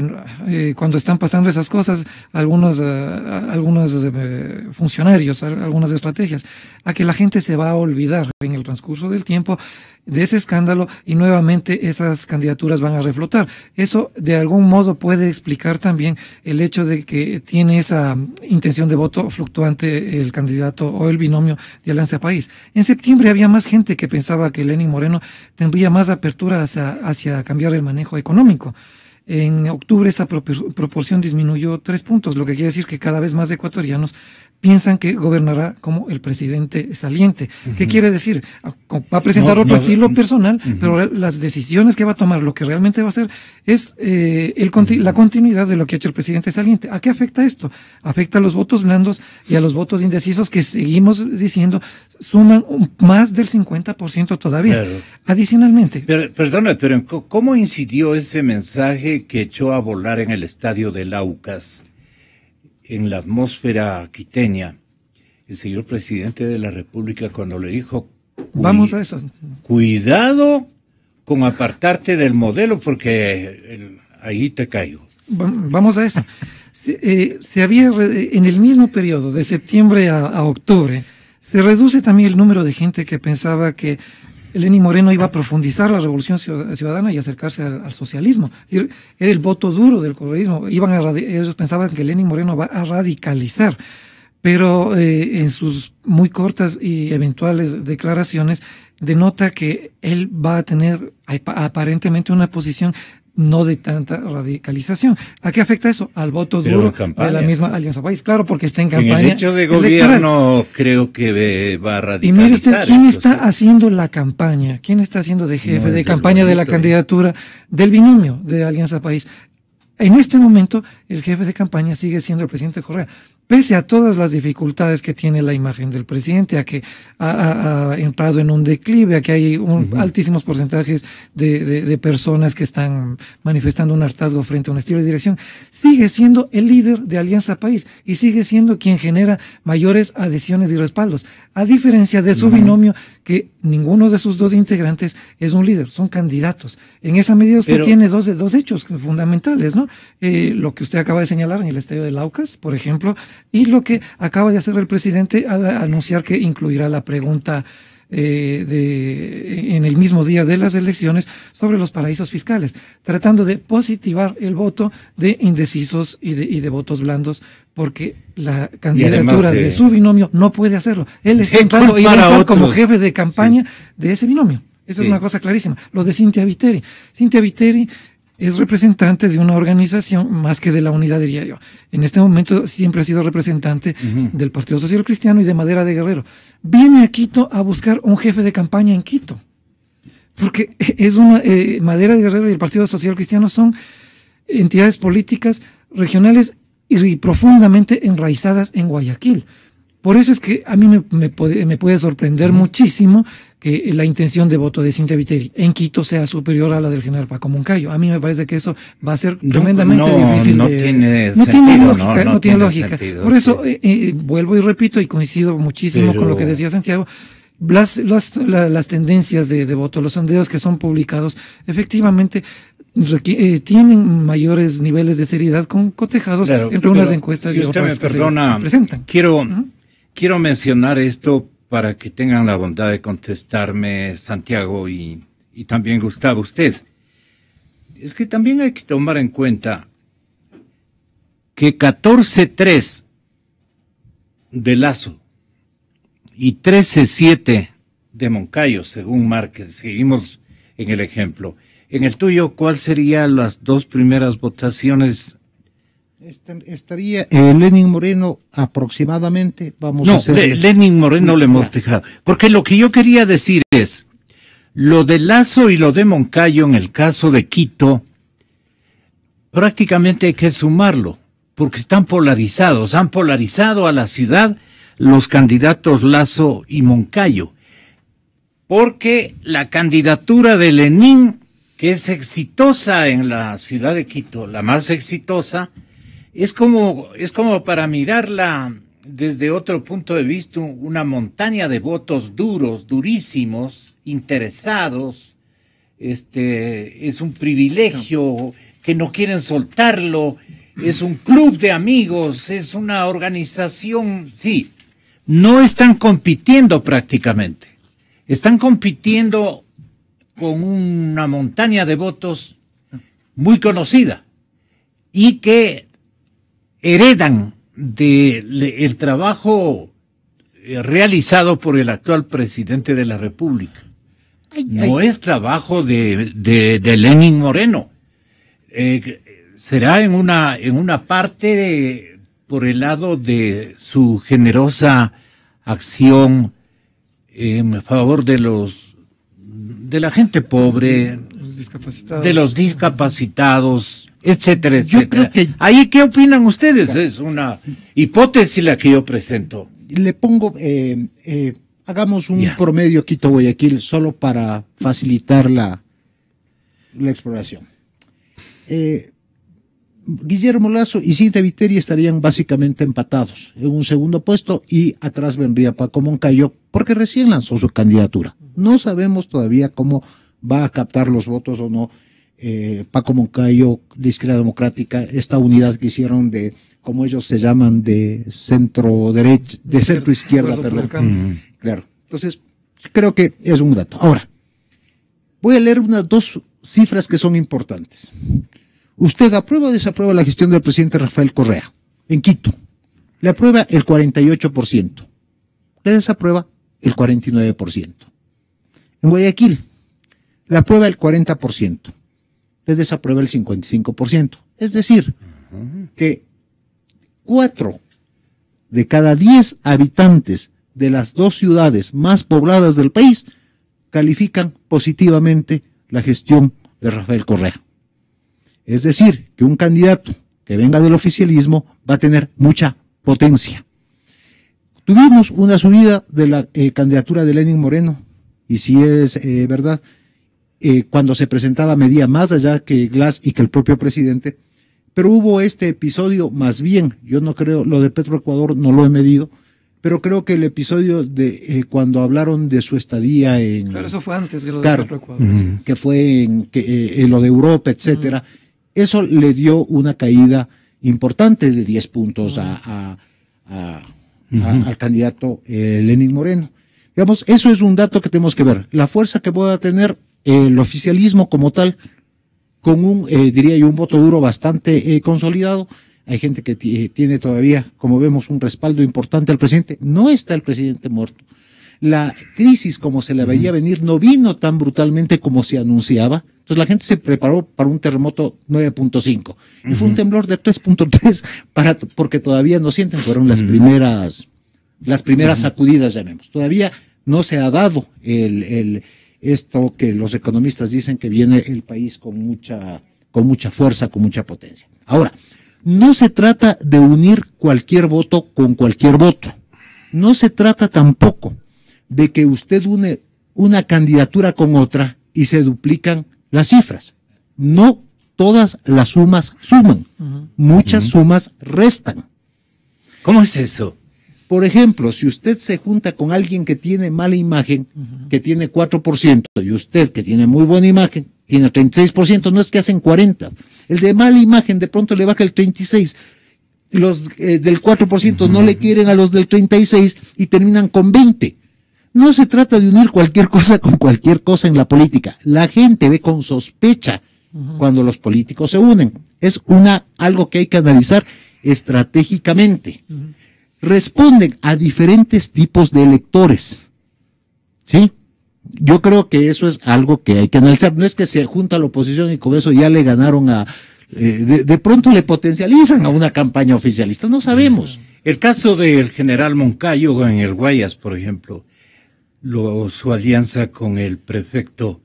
eh, cuando están pasando esas cosas algunos, eh, algunos funcionarios, algunas estrategias? A que la gente se va a olvidar en el transcurso del tiempo de ese escándalo y nuevamente esas candidaturas van a reflotar. Eso de algún modo puede explicar también el hecho de que tiene esa intención de voto fluctuante el candidato o el binomio de Alianza País. En septiembre había más gente que pensaba que Lenin Moreno tendría más apertura hacia hacia cambiar el manejo económico. En octubre esa proporción disminuyó tres puntos, lo que quiere decir que cada vez más ecuatorianos piensan que gobernará como el presidente saliente. ¿Qué quiere decir? Ah, va a presentar otro estilo mm, personal, pero las decisiones que va a tomar, lo que realmente va a hacer, es eh, la continuidad de lo que ha hecho el presidente saliente. ¿A qué afecta esto? Afecta a los votos blandos y a los votos indecisos que seguimos diciendo suman más del 50% todavía. Adicionalmente. Pero, pero ¿cómo incidió ese mensaje? que echó a volar en el estadio de Laucas, en la atmósfera quiteña, el señor presidente de la República cuando le dijo, vamos a eso. Cuidado con apartarte del modelo porque ahí te caigo. Vamos a eso. Se, eh, había, en el mismo periodo, de septiembre a octubre, se reduce también el número de gente que pensaba que Lenín Moreno iba a profundizar la revolución ciudadana y acercarse al, socialismo. era el voto duro del correísmo. Iban ellos pensaban que Lenín Moreno va a radicalizar. Pero eh, en sus muy cortas y eventuales declaraciones denota que él va a tener aparentemente una posición no de tanta radicalización. ¿A qué afecta eso? Al voto duro de la misma Alianza País. Claro, porque está en campaña. el hecho de gobierno creo que va a radicalizar. Y mire usted, ¿quién está haciendo la campaña? ¿Quién está haciendo de jefe de campaña de la candidatura del binomio de Alianza País? En este momento, el jefe de campaña sigue siendo el presidente Correa pese a todas las dificultades que tiene la imagen del presidente, a que ha, entrado en un declive, a que hay un, altísimos porcentajes de, personas que están manifestando un hartazgo frente a un estilo de dirección, sigue siendo el líder de Alianza País y sigue siendo quien genera mayores adhesiones y respaldos, a diferencia de su binomio que ninguno de sus dos integrantes es un líder, son candidatos. En esa medida usted tiene dos, dos hechos fundamentales, ¿no? Eh, lo que usted acaba de señalar en el estadio de Laucas, por ejemplo, y lo que acaba de hacer el presidente al anunciar que incluirá la pregunta eh, de, en el mismo día de las elecciones sobre los paraísos fiscales, tratando de positivar el voto de indecisos y de, y de votos blandos, porque la candidatura de... su binomio no puede hacerlo. Él está entrando como jefe de campaña de ese binomio. Eso es una cosa clarísima. Lo de Cintia Viteri. Cintia Viteri es representante de una organización más que de la unidad, diría yo. En este momento siempre ha sido representante del Partido Social Cristiano y de Madera de Guerrero. Viene a Quito a buscar un jefe de campaña en Quito. Porque es una, eh, Madera de Guerrero y el Partido Social Cristiano son entidades políticas regionales y profundamente enraizadas en Guayaquil. Por eso es que a mí me, puede, me puede, sorprender muchísimo que la intención de voto de Cintia Viteri en Quito sea superior a la del general Paco Moncayo. A mí me parece que eso va a ser tremendamente difícil. No, tiene lógica, no, tiene lógica, Por eso eh, eh, vuelvo y repito y coincido muchísimo con lo que decía Santiago. Las, las, las tendencias de, voto, los sondeos que son publicados, efectivamente eh, tienen mayores niveles de seriedad con cotejados entre unas encuestas y otras. que presentan. Quiero Quiero mencionar esto para que tengan la bondad de contestarme Santiago y, también Gustavo, usted. Es que también hay que tomar en cuenta que 14-3 de Lazo y 13-7 de Moncayo, según Márquez, seguimos en el ejemplo. En el tuyo, ¿cuál serían las dos primeras votaciones Estaría eh, Lenín Lenin Moreno aproximadamente, vamos a Lenin Moreno le hemos dejado. Porque lo que yo quería decir es, lo de Lazo y lo de Moncayo en el caso de Quito, prácticamente hay que sumarlo, porque están polarizados, han polarizado a la ciudad los candidatos Lazo y Moncayo, porque la candidatura de Lenin, que es exitosa en la ciudad de Quito, la más exitosa, es como, es como para mirarla desde otro punto de vista, una montaña de votos duros, durísimos, interesados. Este, es un privilegio que no quieren soltarlo. Es un club de amigos, es una organización, sí. No están compitiendo prácticamente. Están compitiendo con una montaña de votos muy conocida y que heredan de el trabajo eh, realizado por el actual presidente de la República. no es trabajo de, de, Lenin Moreno. Eh, será en una, en una parte por el lado de su generosa acción en favor de los de la gente pobre, de los discapacitados, etcétera, etcétera. Ahí, ¿qué opinan ustedes? Es una hipótesis la que yo presento. Le pongo, eh, eh, hagamos un promedio Quito-Guayaquil solo para facilitar la, exploración. Eh, Guillermo Lazo y Cinta Viteri estarían básicamente empatados en un segundo puesto y atrás vendría Paco Moncayo porque recién lanzó su candidatura. No sabemos todavía cómo va a captar los votos o no. Eh, Paco Moncayo, de Izquierda Democrática, esta unidad que hicieron de, como ellos se llaman, de centro derecha, de centro izquierda, perdón. Claro. Entonces, creo que es un dato. Ahora, voy a leer unas dos cifras que son importantes. Usted aprueba o desaprueba la gestión del presidente Rafael Correa en Quito. Le aprueba el 48%. Le desaprueba el 49%. En Guayaquil, la aprueba el 40%, le desaprueba el 55%. Es decir, que cuatro de cada diez habitantes de las dos ciudades más pobladas del país califican positivamente la gestión de Rafael Correa. Es decir, que un candidato que venga del oficialismo va a tener mucha potencia. Tuvimos una subida de la eh, candidatura de Lenin Moreno, y si es eh, verdad, eh, cuando se presentaba medía más allá que Glass y que el propio presidente. Pero hubo este episodio más bien, yo no creo, lo de Petroecuador no lo he medido, pero creo que el episodio de eh, cuando hablaron de su estadía en... Claro, eso fue antes de lo de Petroecuador. Que fue en, eh, lo de Europa, etcétera. Eso le dio una caída importante de 10 puntos a, al candidato Lenin Moreno. Digamos, eso es un dato que tenemos que ver. La fuerza que pueda tener el oficialismo como tal, con un, eh, diría yo, un voto duro bastante eh, consolidado. Hay gente que eh, tiene todavía, como vemos, un respaldo importante al presidente. No está el presidente muerto. La crisis, como se le veía venir, no vino tan brutalmente como se anunciaba. Entonces la gente se preparó para un terremoto 9.5 y fue un temblor de 3.3 para porque todavía no sienten fueron las primeras las primeras sacudidas llamemos. Todavía no se ha dado el esto que los economistas dicen que viene el país con mucha, con mucha fuerza, con mucha potencia. Ahora, no se trata de unir cualquier voto con cualquier voto. No se trata tampoco de que usted une una candidatura con otra y se duplican las cifras. No todas las sumas suman, muchas sumas restan. ¿Cómo es eso? Por ejemplo, si usted se junta con alguien que tiene mala imagen, que tiene 4%, y usted que tiene muy buena imagen, tiene 36%, no es que hacen 40. El de mala imagen de pronto le baja el 36. Los eh, del 4% no le quieren a los del 36 y terminan con 20. No se trata de unir cualquier cosa con cualquier cosa en la política. La gente ve con sospecha cuando los políticos se unen. Es una, algo que hay que analizar estratégicamente responden a diferentes tipos de electores. ¿Sí? Yo creo que eso es algo que hay que analizar. No es que se junta la oposición y con eso ya le ganaron a... Eh, de, pronto le potencializan a una campaña oficialista, no sabemos. Mm. El caso del general Moncayo en el Guayas, por ejemplo, lo, su alianza con el prefecto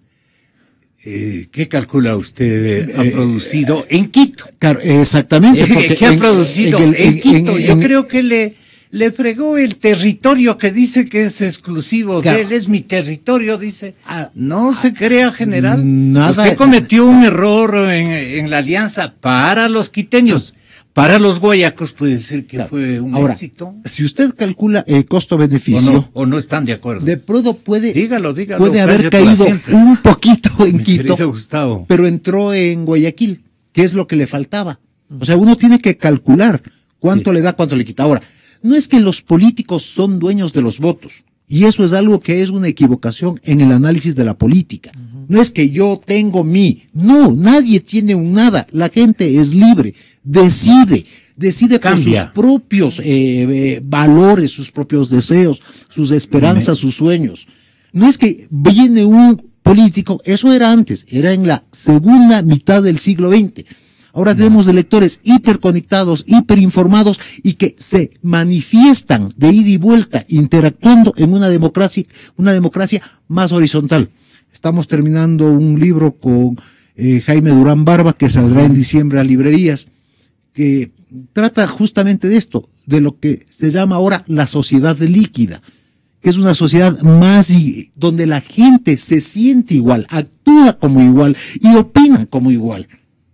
eh, ¿Qué calcula usted eh, ha producido en Quito? exactamente. ¿Qué ha producido en, Quito? yo creo que le le fregó el territorio que dice que es exclusivo de él, es mi territorio, dice. Ah, no ah, se crea, general. Nada. Usted cometió un error en, la alianza para los quiteños. Ah. Para los guayacos puede ser que fue un éxito. Si usted calcula el costo-beneficio. O no, están de acuerdo. De Prudo puede. Dígalo, dígalo. Puede haber caído un poquito en Quito. Gustavo. Pero entró en Guayaquil, que es lo que le faltaba. O sea, uno tiene que calcular cuánto le da, cuánto le quita. Ahora, no es que los políticos son dueños de los votos. Y eso es algo que es una equivocación en el análisis de la política. No es que yo tengo mi, No, nadie tiene un nada. La gente es libre. Decide. Decide con por sus propios eh, eh, valores, sus propios deseos, sus esperanzas, sus sueños. No es que viene un político, eso era antes, era en la segunda mitad del siglo XX Ahora tenemos electores hiperconectados, hiperinformados y que se manifiestan de ida y vuelta, interactuando en una democracia, una democracia más horizontal. Estamos terminando un libro con eh, Jaime Durán Barba que saldrá en diciembre a librerías, que trata justamente de esto, de lo que se llama ahora la sociedad líquida que es una sociedad más donde la gente se siente igual, actúa como igual y opina como igual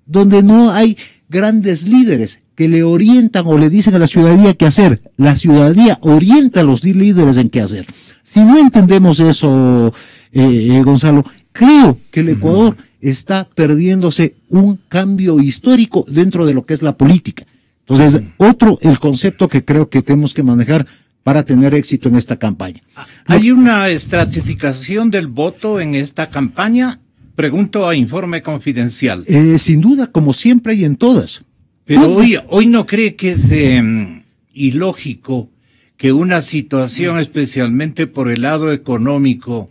donde no hay grandes líderes que le orientan o le dicen a la ciudadanía qué hacer. La ciudadanía orienta a los líderes en qué hacer. Si no entendemos eso, eh, eh, Gonzalo, creo que el Ecuador está perdiéndose un cambio histórico dentro de lo que es la política. Entonces, otro, el concepto que creo que tenemos que manejar para tener éxito en esta campaña. ¿Hay una estratificación del voto en esta campaña? Pregunto a informe confidencial. Eh, sin duda, como siempre y en todas. Pero hoy, hoy no cree que es em, ilógico que una situación, especialmente por el lado económico,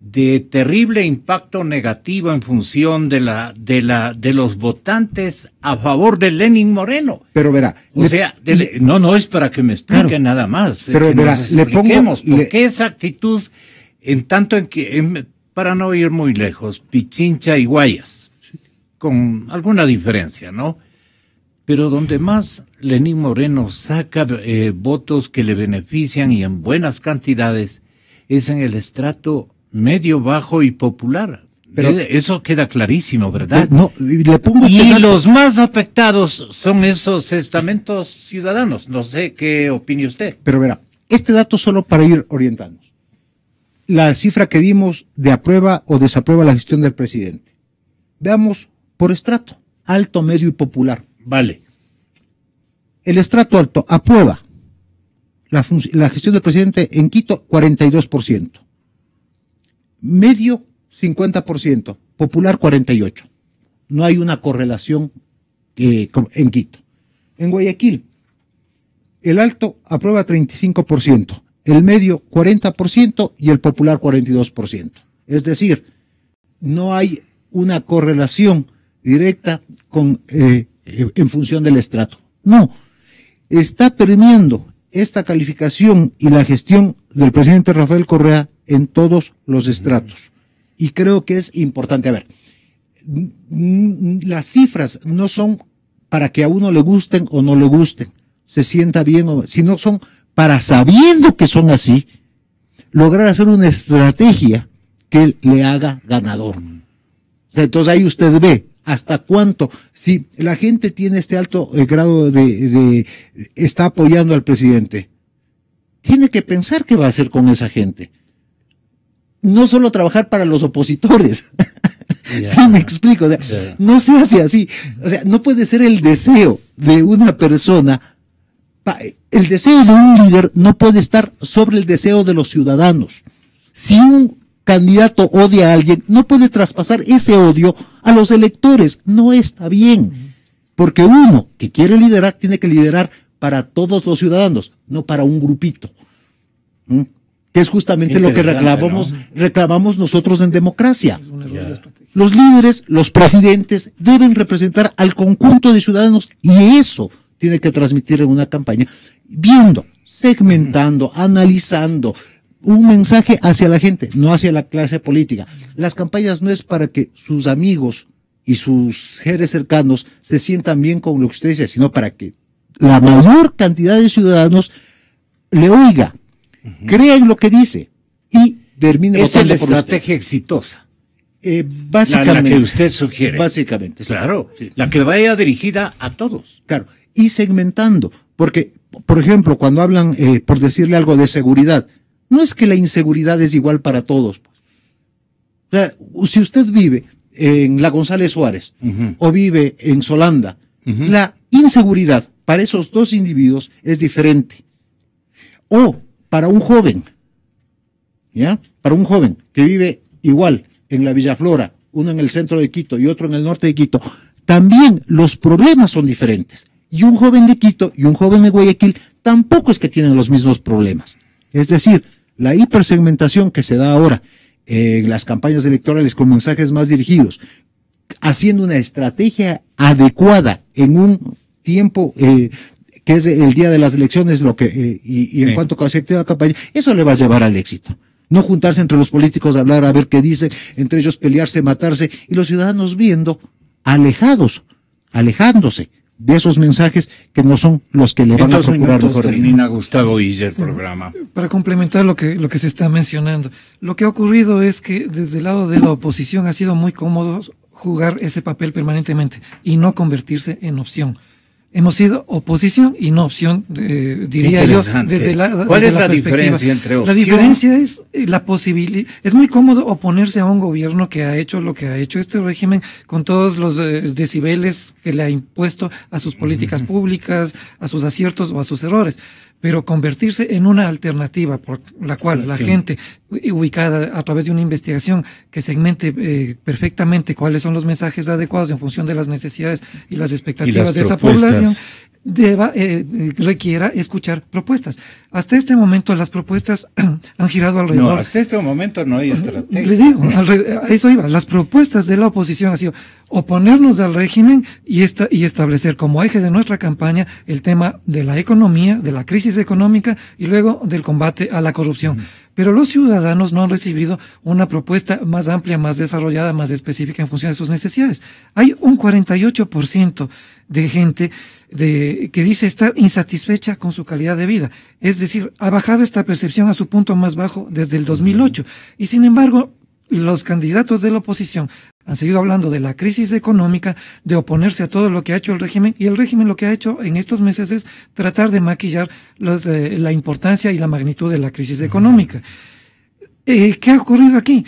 de terrible impacto negativo en función de la de la de los votantes a favor de Lenin Moreno. Pero verá, o sea, no no es para que me explique nada más. Eh, Pero verá, le pongo por qué esa actitud en tanto en que para no ir muy lejos, Pichincha y Guayas, con alguna diferencia, ¿no? Pero donde más Lenín Moreno saca eh, votos que le benefician y en buenas cantidades es en el estrato medio, bajo y popular. Pero, eh, Eso queda clarísimo, ¿verdad? No, y este los más afectados son esos estamentos ciudadanos. No sé qué opine usted. Pero verá, este dato solo para ir orientando la cifra que dimos de aprueba o desaprueba la gestión del presidente. Veamos por estrato, alto, medio y popular. Vale. El estrato alto aprueba la, gestión del presidente en Quito 42%. Medio 50%, popular 48%. No hay una correlación eh, en Quito. En Guayaquil, el alto aprueba 35%, el medio 40% y el popular 42%. Es decir, no hay una correlación directa con, eh, eh, en función del estrato. No, está permeando esta calificación y la gestión del presidente Rafael Correa en todos los estratos. Y creo que es importante, a ver, las cifras no son para que a uno le gusten o no le gusten, se sienta bien o si no son para sabiendo que son así, lograr hacer una estrategia que le haga ganador. Entonces ahí usted ve hasta cuánto, si la gente tiene este alto eh, grado de, está apoyando al presidente, tiene que pensar qué va a hacer con esa gente. No solo trabajar para los opositores. me explico? No se hace así. O sea, no puede ser el deseo de una persona el deseo de un líder no puede estar sobre el deseo de los ciudadanos. Si un candidato odia a alguien, no puede traspasar ese odio a los electores. No está bien. Porque uno que quiere liderar tiene que liderar para todos los ciudadanos, no para un grupito. Que es justamente lo que reclamamos, reclamamos nosotros en democracia. Los líderes, los presidentes, deben representar al conjunto de ciudadanos y eso tiene que transmitir en una campaña, viendo, segmentando, analizando, un mensaje hacia la gente, no hacia la clase política. Las campañas no es para que sus amigos y sus seres cercanos se sientan bien con lo que usted dice, sino para que la mayor cantidad de ciudadanos le oiga, crea en lo que dice y termine ¿Es la estrategia exitosa. básicamente. Eh, la, que usted sugiere. Básicamente. Claro. La que vaya dirigida a todos. Claro y segmentando. Porque, por ejemplo, cuando hablan, eh, por decirle algo, de seguridad, no es que la inseguridad es igual para todos. O sea, si usted vive en la González Suárez o vive en Solanda, la inseguridad para esos dos individuos es diferente. O para un joven, ¿ya? Para un joven que vive igual en la Villaflora, uno en el centro de Quito y otro en el norte de Quito, también los problemas son diferentes y un joven de Quito y un joven de Guayaquil tampoco es que tienen los mismos problemas. Es decir, la hipersegmentación que se da ahora en las campañas electorales con mensajes más dirigidos, haciendo una estrategia adecuada en un tiempo eh, que es el día de las elecciones, lo que eh, y, en cuanto a la campaña, eso le va a llevar al éxito. No juntarse entre los políticos, a hablar, a ver qué dice entre ellos pelearse, matarse, y los ciudadanos viendo alejados, alejándose de esos mensajes que no son los que le van a procurar mejor termina el programa. Para complementar lo que, lo que se está mencionando, lo que ha ocurrido es que desde el lado de la oposición ha sido muy cómodo jugar ese papel permanentemente y no convertirse en opción hemos sido oposición y no opción, eh, diría yo, desde la ¿Cuál es la, diferencia entre opción? La diferencia es eh, la posibilidad, es muy cómodo oponerse a un gobierno que ha hecho lo que ha hecho este régimen con todos los eh, decibeles que le ha impuesto a sus políticas públicas, a sus aciertos o a sus errores, pero convertirse en una alternativa por la cual la gente ubicada a través de una investigación que segmente perfectamente cuáles son los mensajes adecuados en función de las necesidades y las expectativas de esa población deba, eh, eh, requiera escuchar propuestas. Hasta este momento las propuestas han girado alrededor. No, hasta este momento no hay estrategia. Le digo, eso iba. Las propuestas de la oposición han sido oponernos al régimen y, y establecer como eje de nuestra campaña el tema de la economía, de la crisis económica y luego del combate a la corrupción pero los ciudadanos no han recibido una propuesta más amplia, más desarrollada, más específica en función de sus necesidades. Hay un 48% de gente que dice estar insatisfecha con su calidad de vida. Es decir, ha bajado esta percepción a su punto más bajo desde el 2008. Y sin embargo, los candidatos de la oposición han seguido hablando de la crisis económica, de oponerse a todo lo que ha hecho el régimen y el régimen lo que ha hecho en estos meses es tratar de maquillar eh, la importancia y la magnitud de la crisis económica. Eh, ¿Qué ha ocurrido aquí?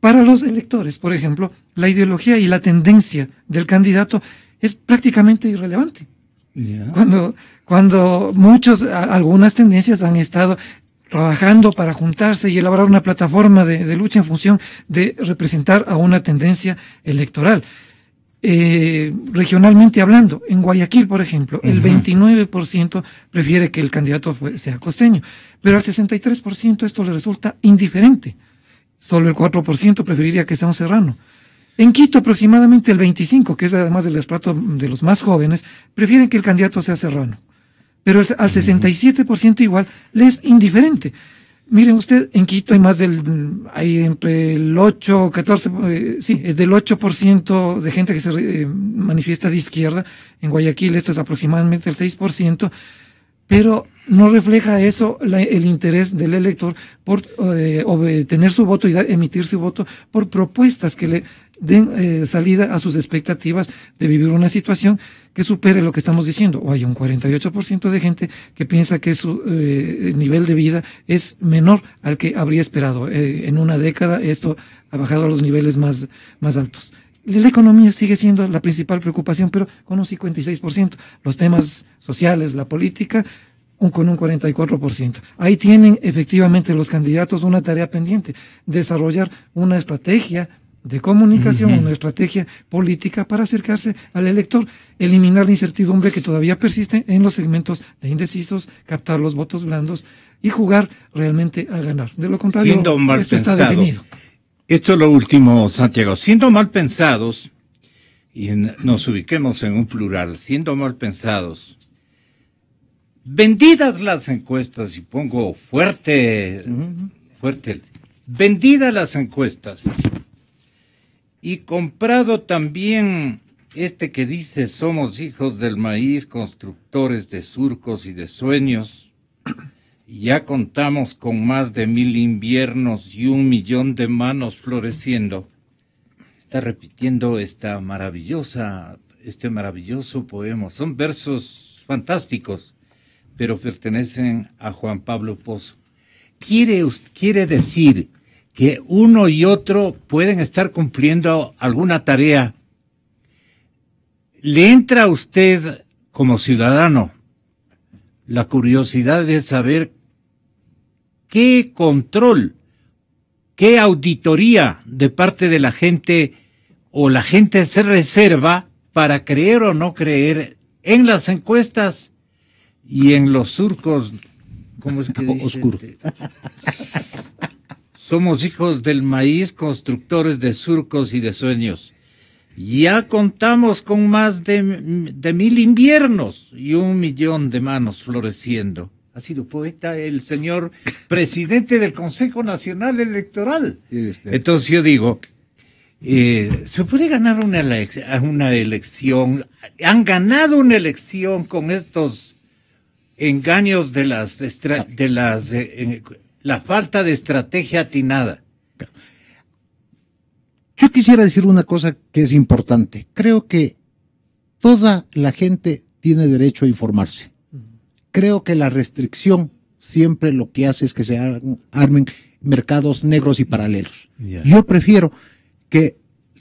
Para los electores, por ejemplo, la ideología y la tendencia del candidato es prácticamente irrelevante. Cuando, cuando muchos, algunas tendencias han estado trabajando para juntarse y elaborar una plataforma de, lucha en función de representar a una tendencia electoral. Eh, regionalmente hablando, en Guayaquil, por ejemplo, el 29% prefiere que el candidato sea costeño, pero al 63% esto le resulta indiferente. Solo el 4% preferiría que sea un serrano. En Quito, aproximadamente el 25%, que es además el desplato de los más jóvenes, prefieren que el candidato sea serrano pero al 67% igual le es indiferente. Miren usted, en Quito hay más del, hay entre el 8, 14, eh, sí, eh, del 8% de gente que se eh, manifiesta de izquierda. En Guayaquil esto es aproximadamente el 6%, pero no refleja eso el interés del elector por eh, obtener su voto y emitir su voto por propuestas que le den eh, salida a sus expectativas de vivir una situación que supere lo que estamos diciendo. O hay un 48% de gente que piensa que su eh, nivel de vida es menor al que habría esperado. en una década esto ha bajado a los niveles más, más altos. La economía sigue siendo la principal preocupación, pero con un 56%. Los temas sociales, la política, con un 44%. Ahí tienen efectivamente los candidatos una tarea pendiente, desarrollar una estrategia de comunicación, una estrategia política para acercarse al elector, eliminar la incertidumbre que todavía persiste en los segmentos de indecisos, captar los votos blandos y jugar realmente a ganar. De lo contrario, esto Esto es lo último, Santiago. Siendo mal pensados, y nos ubiquemos en un plural, siendo mal pensados, Vendidas las encuestas, y pongo fuerte, fuerte, vendidas las encuestas y comprado también este que dice somos hijos del maíz, constructores de surcos y de sueños. Ya contamos con más de mil inviernos y un millón de manos floreciendo. Está repitiendo esta maravillosa, este maravilloso poema. Son versos fantásticos pero pertenecen a Juan Pablo Pozo. Quiere, quiere decir que uno y otro pueden estar cumpliendo alguna tarea. ¿Le entra a usted como ciudadano la curiosidad de saber qué control, qué auditoría de parte de la gente o la gente se reserva para creer o no creer en las encuestas y en los surcos, como es dice? Oscuro. Este? Somos hijos del maíz, constructores de surcos y de sueños. Ya contamos con más de, de mil inviernos y un millón de manos floreciendo. Ha sido poeta el señor presidente del Consejo Nacional Electoral. Este. Entonces yo digo, eh, se puede ganar una, una elección. Han ganado una elección con estos engaños de las, de las, eh, la falta de estrategia atinada. Yo quisiera decir una cosa que es importante. Creo que toda la gente tiene derecho a informarse. Creo que la restricción siempre lo que hace es que se armen mercados negros y paralelos. Yo prefiero que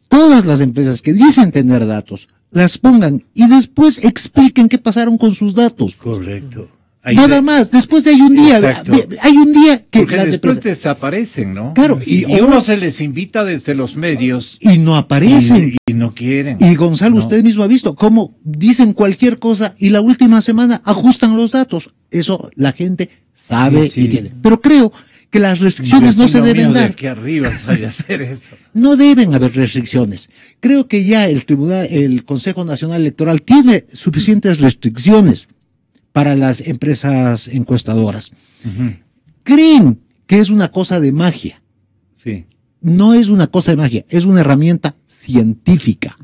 todas las empresas que dicen tener datos las pongan y después expliquen qué pasaron con sus datos. Correcto. Nada más, después de hay un día, hay un día que Porque después desaparecen, ¿no? Claro, y, uno se les invita desde los medios y no aparecen y, no quieren. Y Gonzalo, usted mismo ha visto cómo dicen cualquier cosa y la última semana ajustan los datos. Eso la gente sabe y tiene. Pero creo que las restricciones no se deben dar. no deben haber restricciones. Creo que ya el tribunal, el Consejo Nacional Electoral tiene suficientes restricciones para las empresas encuestadoras. Creen que es una cosa de magia. Sí. No es una cosa de magia, es una herramienta científica.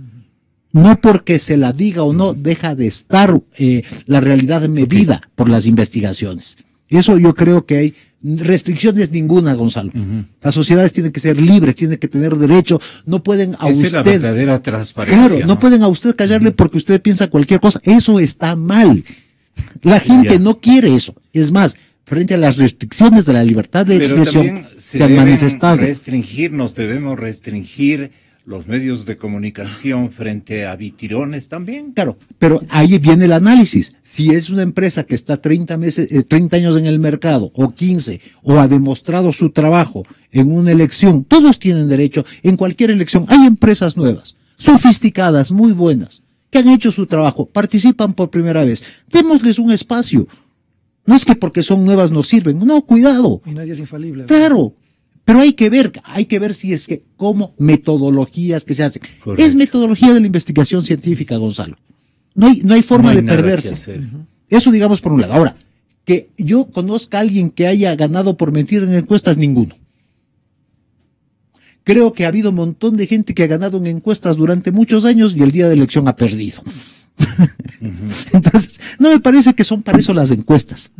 No porque se la diga o no, deja de estar eh, la realidad medida por las investigaciones. Eso yo creo que hay restricciones ninguna, Gonzalo. Las sociedades tienen que ser libres, tienen que tener derecho, no pueden a usted. la verdadera transparencia. ¿no? pueden a usted callarle porque usted piensa cualquier cosa. Eso está mal. La gente no quiere eso. Es más, frente a las restricciones de la libertad de expresión se, se, han manifestado. Restringirnos, debemos restringir los medios de comunicación frente a Vitirones también. Claro, pero ahí viene el análisis. Si es una empresa que está 30 meses, 30 eh, años en el mercado, o 15, o ha demostrado su trabajo en una elección, todos tienen derecho, en cualquier elección, hay empresas nuevas, sofisticadas, muy buenas, que han hecho su trabajo, participan por primera vez. Démosles un espacio. No es que porque son nuevas no sirven. No, cuidado. Y nadie es infalible. Claro, pero hay que ver, hay que ver si es que, como metodologías que se hacen. Es metodología de la investigación científica, Gonzalo. No hay, no hay forma de perderse. Eso digamos por un lado. Ahora, que yo conozca a alguien que haya ganado por mentir en encuestas, ninguno. Creo que ha habido un montón de gente que ha ganado en encuestas durante muchos años y el día de elección ha perdido. Entonces, no me parece que son para eso las encuestas.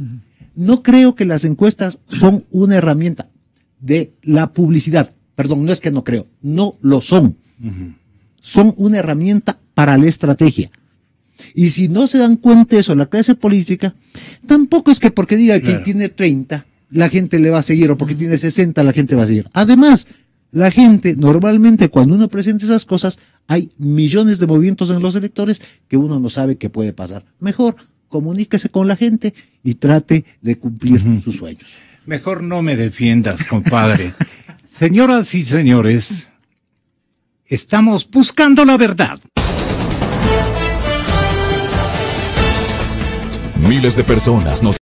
No creo que las encuestas son una herramienta de la publicidad. Perdón, no es que no creo, no lo son. Son una herramienta para la estrategia. Y si no se dan cuenta de eso la clase política, tampoco es que porque diga que tiene 30, la gente le va a seguir, o porque tiene 60, la gente va a seguir. Además, la gente, normalmente cuando uno presenta esas cosas, hay millones de movimientos en los electores que uno no sabe qué puede pasar. Mejor, comuníquese con la gente y trate de cumplir sus sueños. Mejor no me defiendas, compadre. Señoras y señores, estamos buscando la verdad. Miles de personas nos